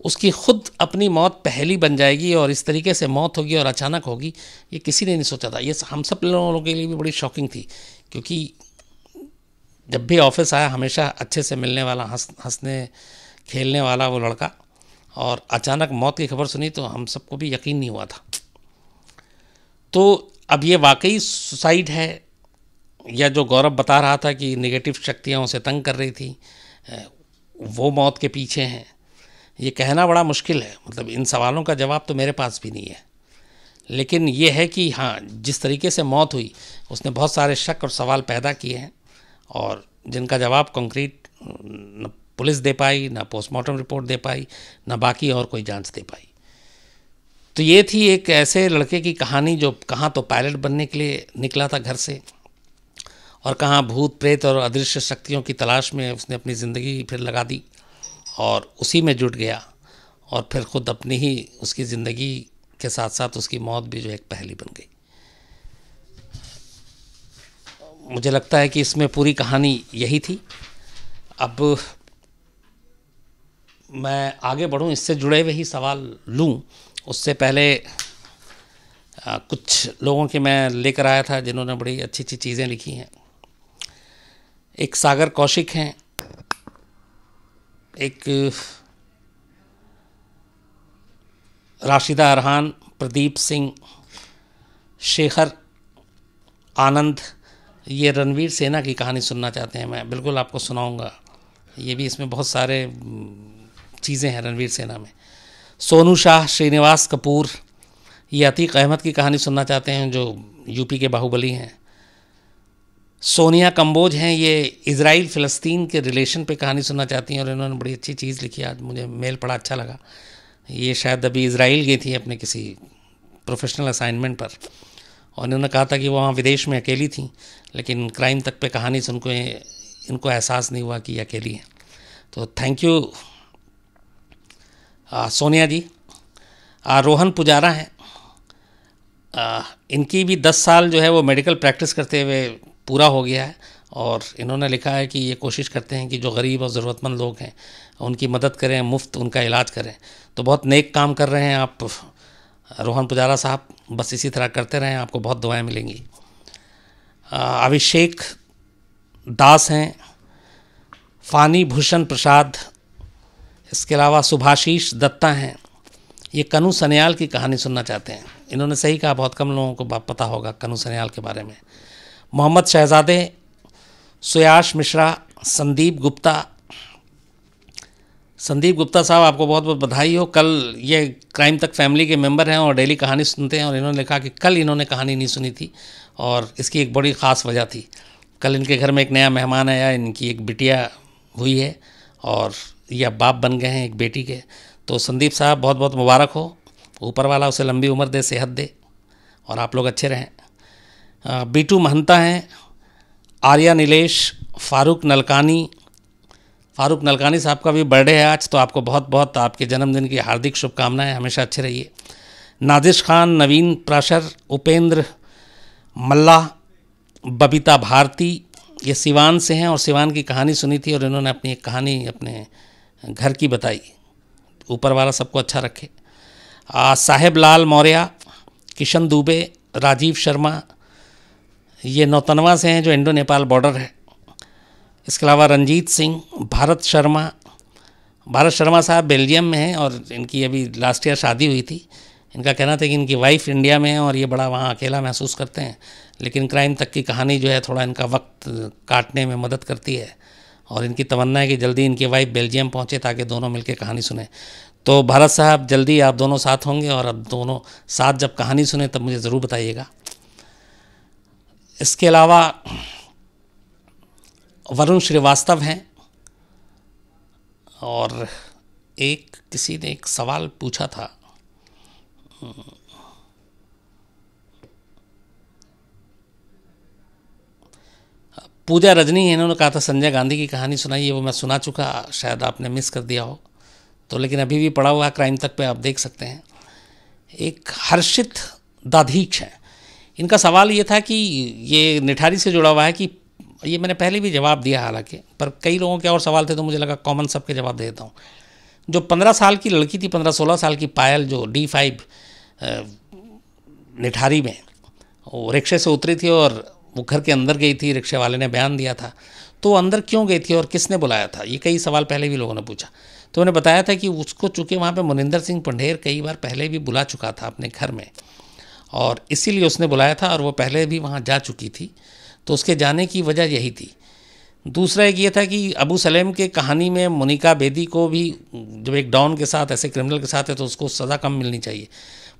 उसकी खुद अपनी मौत पहली बन जाएगी और इस तरीके से मौत होगी और अचानक होगी ये किसी ने नहीं सोचा था ये हम सब लोगों के लिए भी बड़ी शॉकिंग थी क्योंकि जब भी ऑफिस आया हमेशा अच्छे से मिलने वाला हंस हंसने खेलने वाला वो लड़का और अचानक मौत की खबर सुनी तो हम सबको भी यकीन नहीं हुआ था तो अब ये वाकई सुसाइड है या जो गौरव बता रहा था कि नेगेटिव शक्तियाँ उसे तंग कर रही थी वो मौत के पीछे हैं ये कहना बड़ा मुश्किल है मतलब इन सवालों का जवाब तो मेरे पास भी नहीं है लेकिन ये है कि हाँ जिस तरीके से मौत हुई उसने बहुत सारे शक और सवाल पैदा किए हैं और जिनका जवाब कंक्रीट न पुलिस दे पाई ना पोस्टमार्टम रिपोर्ट दे पाई ना बाकी और कोई जांच दे पाई तो ये थी एक ऐसे लड़के की कहानी जो कहाँ तो पायलट बनने के लिए निकला था घर से और कहाँ भूत प्रेत और अदृश्य शक्तियों की तलाश में उसने अपनी ज़िंदगी फिर लगा दी और उसी में जुट गया और फिर खुद अपनी ही उसकी ज़िंदगी के साथ साथ उसकी मौत भी जो एक पहली बन गई मुझे लगता है कि इसमें पूरी कहानी यही थी अब मैं आगे बढ़ूं इससे जुड़े हुए ही सवाल लूं उससे पहले कुछ लोगों के मैं लेकर आया था जिन्होंने बड़ी अच्छी अच्छी चीज़ें लिखी हैं एक सागर कौशिक हैं एक राशिदा अरहान प्रदीप सिंह शेखर आनंद ये रणवीर सेना की कहानी सुनना चाहते हैं मैं बिल्कुल आपको सुनाऊंगा ये भी इसमें बहुत सारे चीज़ें हैं रणवीर सेना में सोनू शाह श्रीनिवास कपूर ये अतीक अहमद की कहानी सुनना चाहते हैं जो यूपी के बाहुबली हैं सोनिया कंबोज हैं ये इसराइल फ़लस्तीन के रिलेशन पे कहानी सुनना चाहती हैं और इन्होंने बड़ी अच्छी चीज़ लिखी आज मुझे मेल पढ़ा अच्छा लगा ये शायद अभी इसराइल गई थी अपने किसी प्रोफेशनल असाइनमेंट पर और उन्होंने कहा था कि वो वहाँ विदेश में अकेली थी लेकिन क्राइम तक पे कहानी सुन को इनको एहसास नहीं हुआ कि ये अकेली है तो thank you uh, Sonia ji uh, Rohan Pujara हैं इनकी भी दस साल जो है वो मेडिकल प्रैक्टिस करते हुए पूरा हो गया है और इन्होंने लिखा है कि ये कोशिश करते हैं कि जो गरीब और ज़रूरतमंद लोग हैं उनकी मदद करें मुफ्त उनका इलाज करें तो बहुत नेक काम कर रहे हैं आप रोहन पुजारा साहब बस इसी तरह करते रहें आपको बहुत दुआएं मिलेंगी अभिषेक दास हैं फानी भूषण प्रसाद इसके अलावा सुभाषीष दत्ता हैं ये कनु सन्याल की कहानी सुनना चाहते हैं इन्होंने सही कहा बहुत कम लोगों को पता होगा कनु सन्याल के बारे में मोहम्मद शहजादे सुयाश मिश्रा संदीप गुप्ता संदीप गुप्ता साहब आपको बहुत बहुत बधाई हो कल ये क्राइम तक फैमिली के मेंबर हैं और डेली कहानी सुनते हैं और इन्होंने लिखा कि कल इन्होंने कहानी नहीं सुनी थी और इसकी एक बड़ी ख़ास वजह थी कल इनके घर में एक नया मेहमान आया इनकी एक बिटिया हुई है और ये बाप बन गए हैं एक बेटी के तो संदीप साहब बहुत बहुत मुबारक हो ऊपर वाला उसे लंबी उम्र दे सेहत दे और आप लोग अच्छे रहें बीटू महंता हैं आर्या नीलेश फारूक नलकानी फारूक नलकानी साहब का भी बर्थडे है आज तो आपको बहुत बहुत आपके जन्मदिन की हार्दिक शुभकामनाएं हमेशा अच्छे रहिए नाजिश खान नवीन प्राशर उपेंद्र मल्ला बबीता भारती ये सिवान से हैं और सिवान की कहानी सुनी थी और इन्होंने अपनी एक कहानी अपने घर की बताई ऊपर वाला सबको अच्छा रखे साहेब लाल मौर्य किशन दुबे राजीव शर्मा ये नौतनवा से हैं जो इंडो नेपाल बॉर्डर है इसके अलावा रंजीत सिंह भारत शर्मा भारत शर्मा साहब बेल्जियम में हैं और इनकी अभी लास्ट ईयर शादी हुई थी इनका कहना था कि इनकी वाइफ इंडिया में है और ये बड़ा वहाँ अकेला महसूस करते हैं लेकिन क्राइम तक की कहानी जो है थोड़ा इनका वक्त काटने में मदद करती है और इनकी तमन्ना है कि जल्दी इनकी वाइफ बेल्जियम पहुँचे ताकि दोनों मिलकर कहानी सुने तो भारत साहब जल्दी आप दोनों साथ होंगे और अब दोनों साथ जब कहानी सुने तब मुझे ज़रूर बताइएगा इसके अलावा वरुण श्रीवास्तव हैं और एक किसी ने एक सवाल पूछा था पूजा रजनी इन्होंने कहा था संजय गांधी की कहानी सुनाइए वो मैं सुना चुका शायद आपने मिस कर दिया हो तो लेकिन अभी भी पड़ा हुआ क्राइम तक पे आप देख सकते हैं एक हर्षित दाधीक्ष हैं इनका सवाल ये था कि ये निठारी से जुड़ा हुआ है कि ये मैंने पहले भी जवाब दिया हालांकि पर कई लोगों के और सवाल थे तो मुझे लगा कॉमन सबके जवाब दे देता हूँ जो पंद्रह साल की लड़की थी पंद्रह सोलह साल की पायल जो डी फाइव निठारी में वो रिक्शे से उतरी थी और वो घर के अंदर गई थी रिक्शे वाले ने बयान दिया था तो अंदर क्यों गई थी और किसने बुलाया था ये कई सवाल पहले भी लोगों ने पूछा तो उन्होंने बताया था कि उसको चूँकि वहाँ पे मनिंदर सिंह पंडेर कई बार पहले भी बुला चुका था अपने घर में और इसीलिए उसने बुलाया था और वो पहले भी वहाँ जा चुकी थी तो उसके जाने की वजह यही थी दूसरा एक ये था कि अबू सलेम के कहानी में मोनिका बेदी को भी जब एक डॉन के साथ ऐसे क्रिमिनल के साथ है तो उसको सज़ा कम मिलनी चाहिए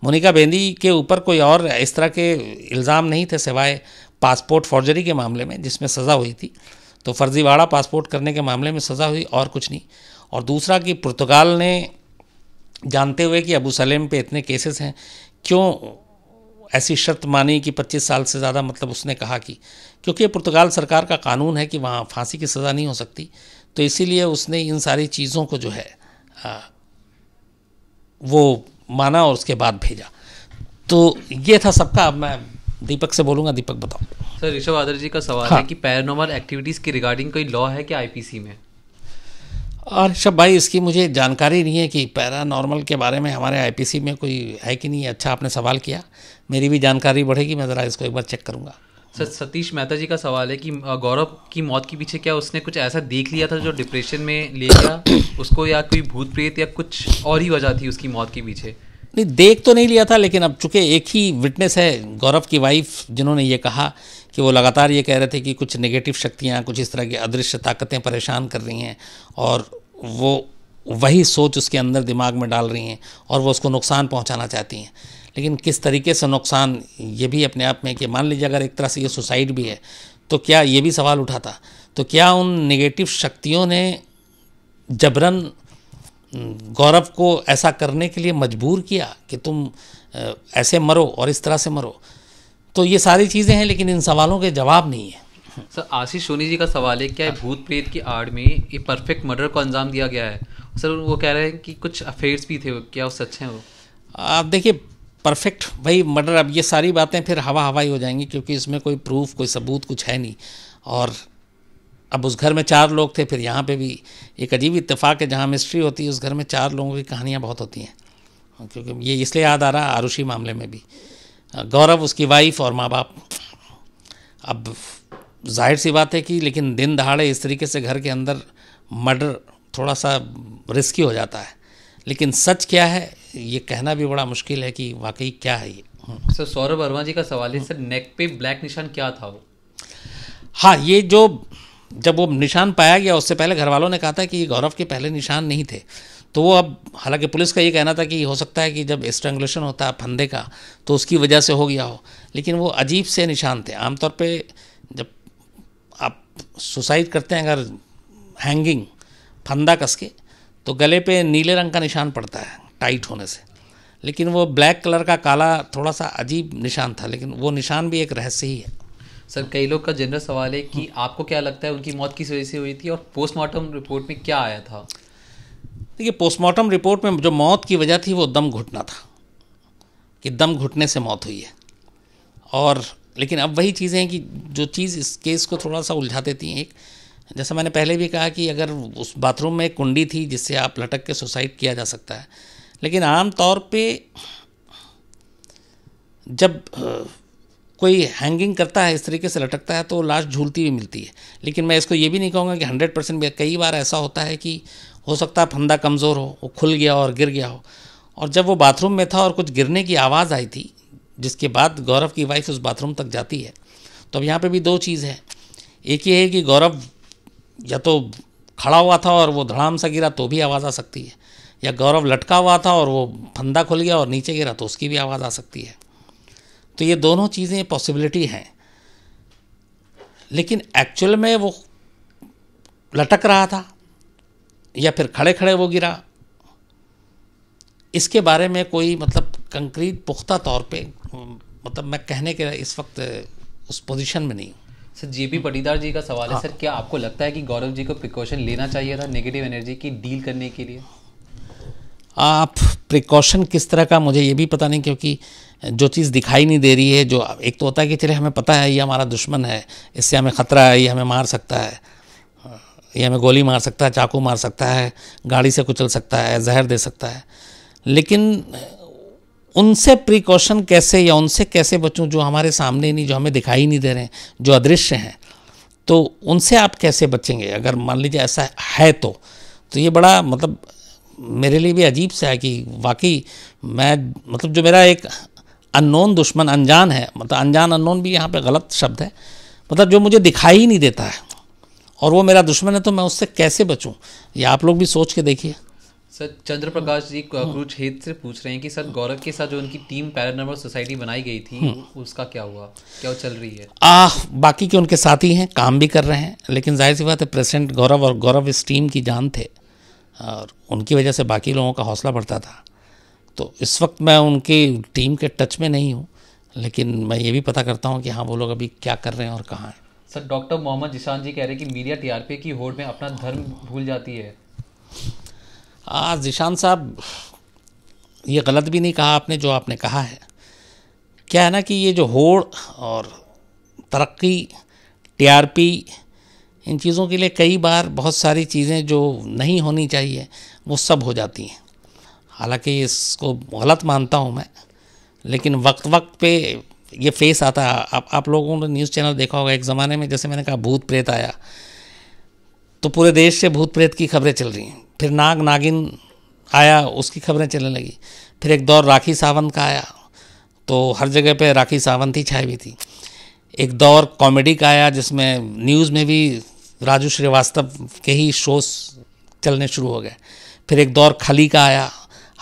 मोनिका बेदी के ऊपर कोई और इस तरह के इल्ज़ाम नहीं थे सिवाय पासपोर्ट फॉर्जरी के मामले में जिसमें सज़ा हुई थी तो फर्जीवाड़ा पासपोर्ट करने के मामले में सज़ा हुई और कुछ नहीं और दूसरा कि पुर्तगाल ने जानते हुए कि अबू सलेम पे इतने केसेस हैं क्यों ऐसी शर्त मानी कि 25 साल से ज़्यादा मतलब उसने कहा कि क्योंकि पुर्तगाल सरकार का कानून है कि वहाँ फांसी की सज़ा नहीं हो सकती तो इसीलिए उसने इन सारी चीज़ों को जो है आ, वो माना और उसके बाद भेजा तो ये था सबका अब मैं दीपक से बोलूँगा दीपक बताओ सर ऋषभ आदर जी का सवाल हाँ। है कि पैरानॉर्मल एक्टिविटीज़ की रिगार्डिंग कोई लॉ है क्या आईपीसी में और ऋषभ भाई इसकी मुझे जानकारी नहीं है कि पैरानॉर्मल के बारे में हमारे आईपीसी में कोई है कि नहीं अच्छा आपने सवाल किया मेरी भी जानकारी बढ़ेगी मैं ज़रा इसको एक बार चेक करूँगा सर सतीश मेहता जी का सवाल है कि गौरव की मौत के पीछे क्या उसने कुछ ऐसा देख लिया था जो डिप्रेशन में ले गया उसको या कोई भूत प्रेत या कुछ और ही वजह थी उसकी मौत के पीछे नहीं देख तो नहीं लिया था लेकिन अब चूंकि एक ही विटनेस है गौरव की वाइफ जिन्होंने ये कहा कि वो लगातार ये कह रहे थे कि कुछ नेगेटिव शक्तियाँ कुछ इस तरह की अदृश्य ताकतें परेशान कर रही हैं और वो वही सोच उसके अंदर दिमाग में डाल रही हैं और वो उसको नुकसान पहुँचाना चाहती हैं लेकिन किस तरीके से नुकसान ये भी अपने आप में कि मान लीजिए अगर एक तरह से ये सुसाइड भी है तो क्या ये भी सवाल उठाता तो क्या उन नेगेटिव शक्तियों ने जबरन गौरव को ऐसा करने के लिए मजबूर किया कि तुम ऐसे मरो और इस तरह से मरो तो ये सारी चीज़ें हैं लेकिन इन सवालों के जवाब नहीं है सर आशीष सोनी जी का सवाल है क्या हाँ। भूत प्रेत की आड़ में ये परफेक्ट मर्डर को अंजाम दिया गया है सर वो कह रहे हैं कि कुछ अफेयर्स भी थे क्या वो सच हैं वो आप देखिए परफेक्ट भाई मर्डर अब ये सारी बातें फिर हवा हवाई हो जाएंगी क्योंकि इसमें कोई प्रूफ कोई सबूत कुछ है नहीं और अब उस घर में चार लोग थे फिर यहाँ पे भी एक अजीब इतफाक है जहाँ मिस्ट्री होती है उस घर में चार लोगों की कहानियाँ बहुत होती हैं क्योंकि ये इसलिए याद आ रहा आरुषि मामले में भी गौरव उसकी वाइफ और माँ बाप अब जाहिर सी बात है कि लेकिन दिन दहाड़े इस तरीके से घर के अंदर मर्डर थोड़ा सा रिस्की हो जाता है लेकिन सच क्या है ये कहना भी बड़ा मुश्किल है कि वाकई क्या है ये हम्म। सर सौरभ वर्मा जी का सवाल है सर नेक पे ब्लैक निशान क्या था वो हाँ ये जो जब वो निशान पाया गया उससे पहले घर वालों ने कहा था कि गौरव के पहले निशान नहीं थे तो वो अब हालांकि पुलिस का ये कहना था कि हो सकता है कि जब स्ट्रेंगुलेशन होता है फंदे का तो उसकी वजह से हो गया हो लेकिन वो अजीब से निशान थे आमतौर पे जब आप सुसाइड करते हैं अगर हैंगिंग फंदा कस के तो गले पे नीले रंग का निशान पड़ता है टाइट होने से लेकिन वो ब्लैक कलर का काला थोड़ा सा अजीब निशान था लेकिन वो निशान भी एक रहस्य ही है सर कई लोग का जनरल सवाल है कि आपको क्या लगता है उनकी मौत किस वजह से हुई थी और पोस्टमार्टम रिपोर्ट में क्या आया था देखिए पोस्टमार्टम रिपोर्ट में जो मौत की वजह थी वो दम घुटना था कि दम घुटने से मौत हुई है और लेकिन अब वही चीज़ें हैं कि जो चीज़ इस केस को थोड़ा सा उलझा देती हैं एक जैसा मैंने पहले भी कहा कि अगर उस बाथरूम में कुंडी थी जिससे आप लटक के सुसाइड किया जा सकता है लेकिन आम तौर पे जब कोई हैंगिंग करता है इस तरीके से लटकता है तो लाश झूलती हुई मिलती है लेकिन मैं इसको ये भी नहीं कहूँगा कि हंड्रेड परसेंट कई बार ऐसा होता है कि हो सकता है फंदा कमज़ोर हो वो खुल गया और गिर गया हो और जब वो बाथरूम में था और कुछ गिरने की आवाज़ आई थी जिसके बाद गौरव की वाइफ उस बाथरूम तक जाती है तो अब यहाँ पर भी दो चीज़ है एक ये है कि गौरव या तो खड़ा हुआ था और वो धड़ाम सा गिरा तो भी आवाज़ आ सकती है या गौरव लटका हुआ था और वो फंदा खुल गया और नीचे गिरा तो उसकी भी आवाज़ आ सकती है तो ये दोनों चीज़ें पॉसिबिलिटी हैं लेकिन एक्चुअल में वो लटक रहा था या फिर खड़े खड़े वो गिरा इसके बारे में कोई मतलब कंक्रीट पुख्ता तौर पे मतलब मैं कहने के इस वक्त उस पोजीशन में नहीं हूँ सर जे पी पटीदार जी का सवाल है हाँ। सर क्या आपको लगता है कि गौरव जी को प्रिकॉशन लेना चाहिए था नेगेटिव एनर्जी की डील करने के लिए आप प्रिकॉशन किस तरह का मुझे ये भी पता नहीं क्योंकि जो चीज़ दिखाई नहीं दे रही है जो एक तो होता है कि चले हमें पता है ये हमारा दुश्मन है इससे हमें ख़तरा है ये हमें मार सकता है ये हमें गोली मार सकता है चाकू मार सकता है गाड़ी से कुचल सकता है जहर दे सकता है लेकिन उनसे प्रिकॉशन कैसे या उनसे कैसे बचूं जो हमारे सामने नहीं जो हमें दिखाई नहीं दे रहे हैं जो अदृश्य हैं तो उनसे आप कैसे बचेंगे अगर मान लीजिए ऐसा है तो तो ये बड़ा मतलब मेरे लिए भी अजीब सा है कि वाकई मैं मतलब जो मेरा एक अननोन दुश्मन अनजान है मतलब अनजान अननोन भी यहाँ पे गलत शब्द है मतलब जो मुझे दिखाई ही नहीं देता है और वो मेरा दुश्मन है तो मैं उससे कैसे बचूं ये आप लोग भी सोच के देखिए सर चंद्र प्रकाश जी कॉकरोच हम्म। से पूछ रहे हैं कि सर गौरव के साथ जो उनकी टीम पैरानॉर्मल सोसाइटी बनाई गई थी हम्म। उसका क्या हुआ क्या चल रही है आ, बाकी के उनके साथी हैं काम भी कर रहे हैं लेकिन जाहिर सी बात है प्रेसिडेंट गौरव और गौरव इस टीम की जान थे और उनकी वजह से बाकी लोगों का हौसला बढ़ता था तो इस वक्त मैं उनकी टीम के टच में नहीं हूँ लेकिन मैं ये भी पता करता हूँ कि हाँ वो लोग अभी क्या कर रहे हैं और कहाँ हैं सर डॉक्टर मोहम्मद जिसान जी कह रहे हैं कि मीडिया टीआरपी की होड़ में अपना धर्म भूल जाती है आ जिशान साहब ये गलत भी नहीं कहा आपने जो आपने कहा है क्या है ना कि ये जो होड़ और तरक्की टीआरपी इन चीज़ों के लिए कई बार बहुत सारी चीज़ें जो नहीं होनी चाहिए वो सब हो जाती हैं हालांकि इसको गलत मानता हूँ मैं लेकिन वक्त वक्त पे ये फेस आता है आप आप लोगों ने न्यूज़ चैनल देखा होगा एक ज़माने में जैसे मैंने कहा भूत प्रेत आया तो पूरे देश से भूत प्रेत की खबरें चल रही हैं फिर नाग नागिन आया उसकी खबरें चलने लगी फिर एक दौर राखी सावंत का आया तो हर जगह पे राखी सावंत ही छाई हुई थी एक दौर कॉमेडी का आया जिसमें न्यूज़ में भी राजू श्रीवास्तव के ही शोस चलने शुरू हो गए फिर एक दौर खली का आया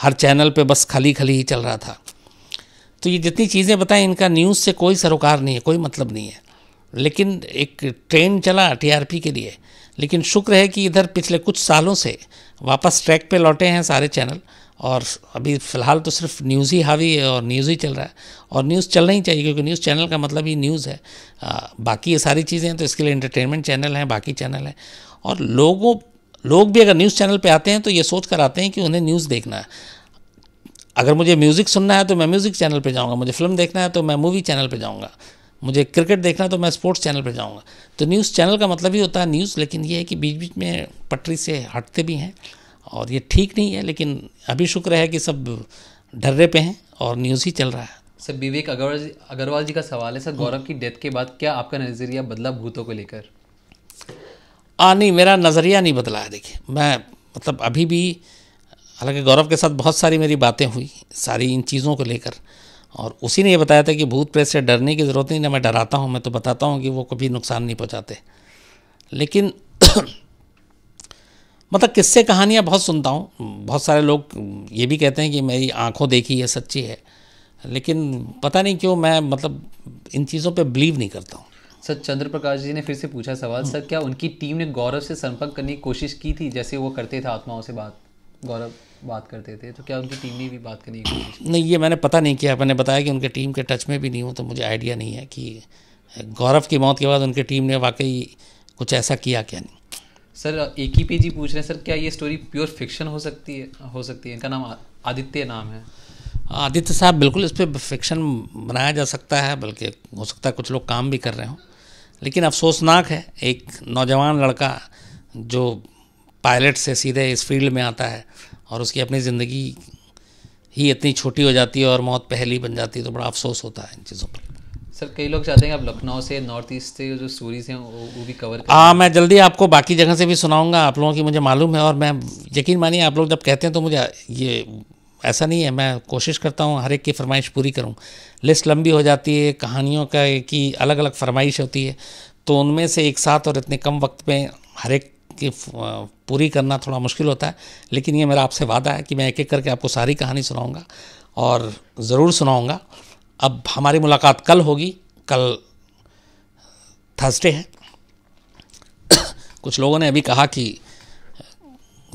हर चैनल पे बस खली खली ही चल रहा था तो ये जितनी चीज़ें बताएं इनका न्यूज़ से कोई सरोकार नहीं है कोई मतलब नहीं है लेकिन एक ट्रेन चला टीआरपी के लिए लेकिन शुक्र है कि इधर पिछले कुछ सालों से वापस ट्रैक पे लौटे हैं सारे चैनल और अभी फ़िलहाल तो सिर्फ न्यूज़ ही हावी है और न्यूज़ ही चल रहा है और न्यूज़ चलना ही चाहिए क्योंकि न्यूज़ चैनल का मतलब ही न्यूज़ है आ, बाकी ये सारी चीज़ें हैं तो इसके लिए इंटरटेनमेंट चैनल हैं बाकी चैनल हैं और लोगों लोग भी अगर न्यूज़ चैनल पर आते हैं तो ये सोच कर आते हैं कि उन्हें न्यूज़ देखना है अगर मुझे म्यूज़िक सुनना है तो मैं म्यूज़िक चैनल पर जाऊँगा मुझे फिल्म देखना है तो मैं मूवी चैनल पर जाऊँगा मुझे क्रिकेट देखना है तो मैं स्पोर्ट्स चैनल पर जाऊँगा तो न्यूज़ चैनल का मतलब ही होता है न्यूज़ लेकिन ये है कि बीच बीच में पटरी से हटते भी हैं और ये ठीक नहीं है लेकिन अभी शुक्र है कि सब ढर्रे पे हैं और न्यूज़ ही चल रहा है सर विवेक अग्रवाल जी अग्रवाल जी का सवाल है सर गौरव की डेथ के बाद क्या आपका नज़रिया बदला भूतों को लेकर आ नहीं मेरा नज़रिया नहीं बदला है देखिए मैं मतलब अभी भी हालांकि गौरव के साथ बहुत सारी मेरी बातें हुई सारी इन चीज़ों को लेकर और उसी ने ये बताया था कि भूत प्रेत से डरने की ज़रूरत नहीं ना मैं डराता हूँ मैं तो बताता हूँ कि वो कभी नुकसान नहीं पहुँचाते लेकिन मतलब किस्से कहानियाँ बहुत सुनता हूँ बहुत सारे लोग ये भी कहते हैं कि मेरी आंखों देखी है सच्ची है लेकिन पता नहीं क्यों मैं मतलब इन चीज़ों पे बिलीव नहीं करता हूँ सर चंद्र प्रकाश जी ने फिर से पूछा सवाल सर क्या उनकी टीम ने गौरव से संपर्क करने की कोशिश की थी जैसे वो करते थे आत्माओं से बात गौरव बात करते थे तो क्या उनकी टीम ने भी बात करने की कोशिश की? नहीं ये मैंने पता नहीं किया मैंने बताया कि उनके टीम के टच में भी नहीं हूँ तो मुझे आइडिया नहीं है कि गौरव की मौत के बाद उनकी टीम ने वाकई कुछ ऐसा किया क्या नहीं सर एक ही पेज ही पूछ रहे हैं सर क्या ये स्टोरी प्योर फिक्शन हो सकती है हो सकती है इनका नाम आदित्य नाम है आदित्य साहब बिल्कुल इस पर फिक्शन बनाया जा सकता है बल्कि हो सकता है कुछ लोग काम भी कर रहे हों लेकिन अफसोसनाक है एक नौजवान लड़का जो पायलट से सीधे इस फील्ड में आता है और उसकी अपनी ज़िंदगी ही इतनी छोटी हो जाती है और मौत पहली बन जाती है तो बड़ा अफसोस होता है इन चीज़ों पर सर कई लोग चाहते हैं आप लखनऊ से नॉर्थ ईस्ट से जो स्टोरीज हैं वो, वो भी कवर हाँ मैं जल्दी आपको बाकी जगह से भी सुनाऊंगा आप लोगों की मुझे मालूम है और मैं यकीन मानिए आप लोग जब कहते हैं तो मुझे ये ऐसा नहीं है मैं कोशिश करता हूँ हर एक की फरमाइश पूरी करूँ लिस्ट लंबी हो जाती है कहानियों का की अलग अलग फरमाइश होती है तो उनमें से एक साथ और इतने कम वक्त में हर एक की पूरी करना थोड़ा मुश्किल होता है लेकिन ये मेरा आपसे वादा है कि मैं एक एक करके आपको सारी कहानी सुनाऊँगा और ज़रूर सुनाऊँगा अब हमारी मुलाकात कल होगी कल थर्सडे है कुछ लोगों ने अभी कहा कि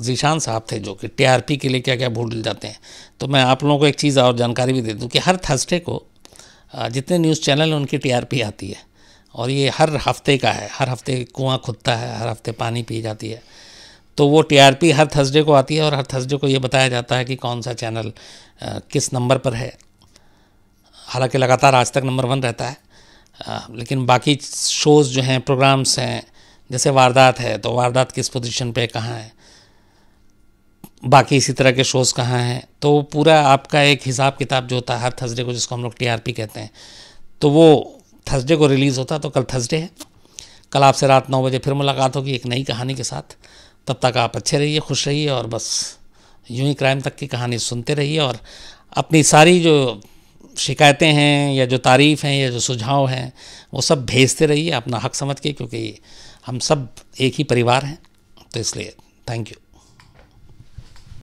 जीशान साहब थे जो कि टीआरपी के लिए क्या क्या भूल जाते हैं तो मैं आप लोगों को एक चीज़ और जानकारी भी दे दूं कि हर थर्सडे को जितने न्यूज़ चैनल हैं उनकी टीआरपी आती है और ये हर हफ्ते का है हर हफ्ते कुआं खुदता है हर हफ्ते पानी पी जाती है तो वो टीआरपी हर थर्सडे को आती है और हर थर्सडे को ये बताया जाता है कि कौन सा चैनल किस नंबर पर है हालांकि लगातार आज तक नंबर वन रहता है आ, लेकिन बाकी शोज़ जो हैं प्रोग्राम्स हैं जैसे वारदात है तो वारदात किस पोजीशन पे कहाँ है बाकी इसी तरह के शोज़ कहाँ हैं तो पूरा आपका एक हिसाब किताब जो होता है हर थर्सडे को जिसको हम लोग टी कहते हैं तो वो थर्सडे को रिलीज़ होता तो कल थर्सडे है कल आपसे रात नौ बजे फिर मुलाकात होगी एक नई कहानी के साथ तब तक आप अच्छे रहिए खुश रहिए और बस यूं ही क्राइम तक की कहानी सुनते रहिए और अपनी सारी जो शिकायतें हैं या जो तारीफ़ हैं या जो सुझाव हैं वो सब भेजते रहिए अपना हक समझ के क्योंकि हम सब एक ही परिवार हैं तो इसलिए थैंक यू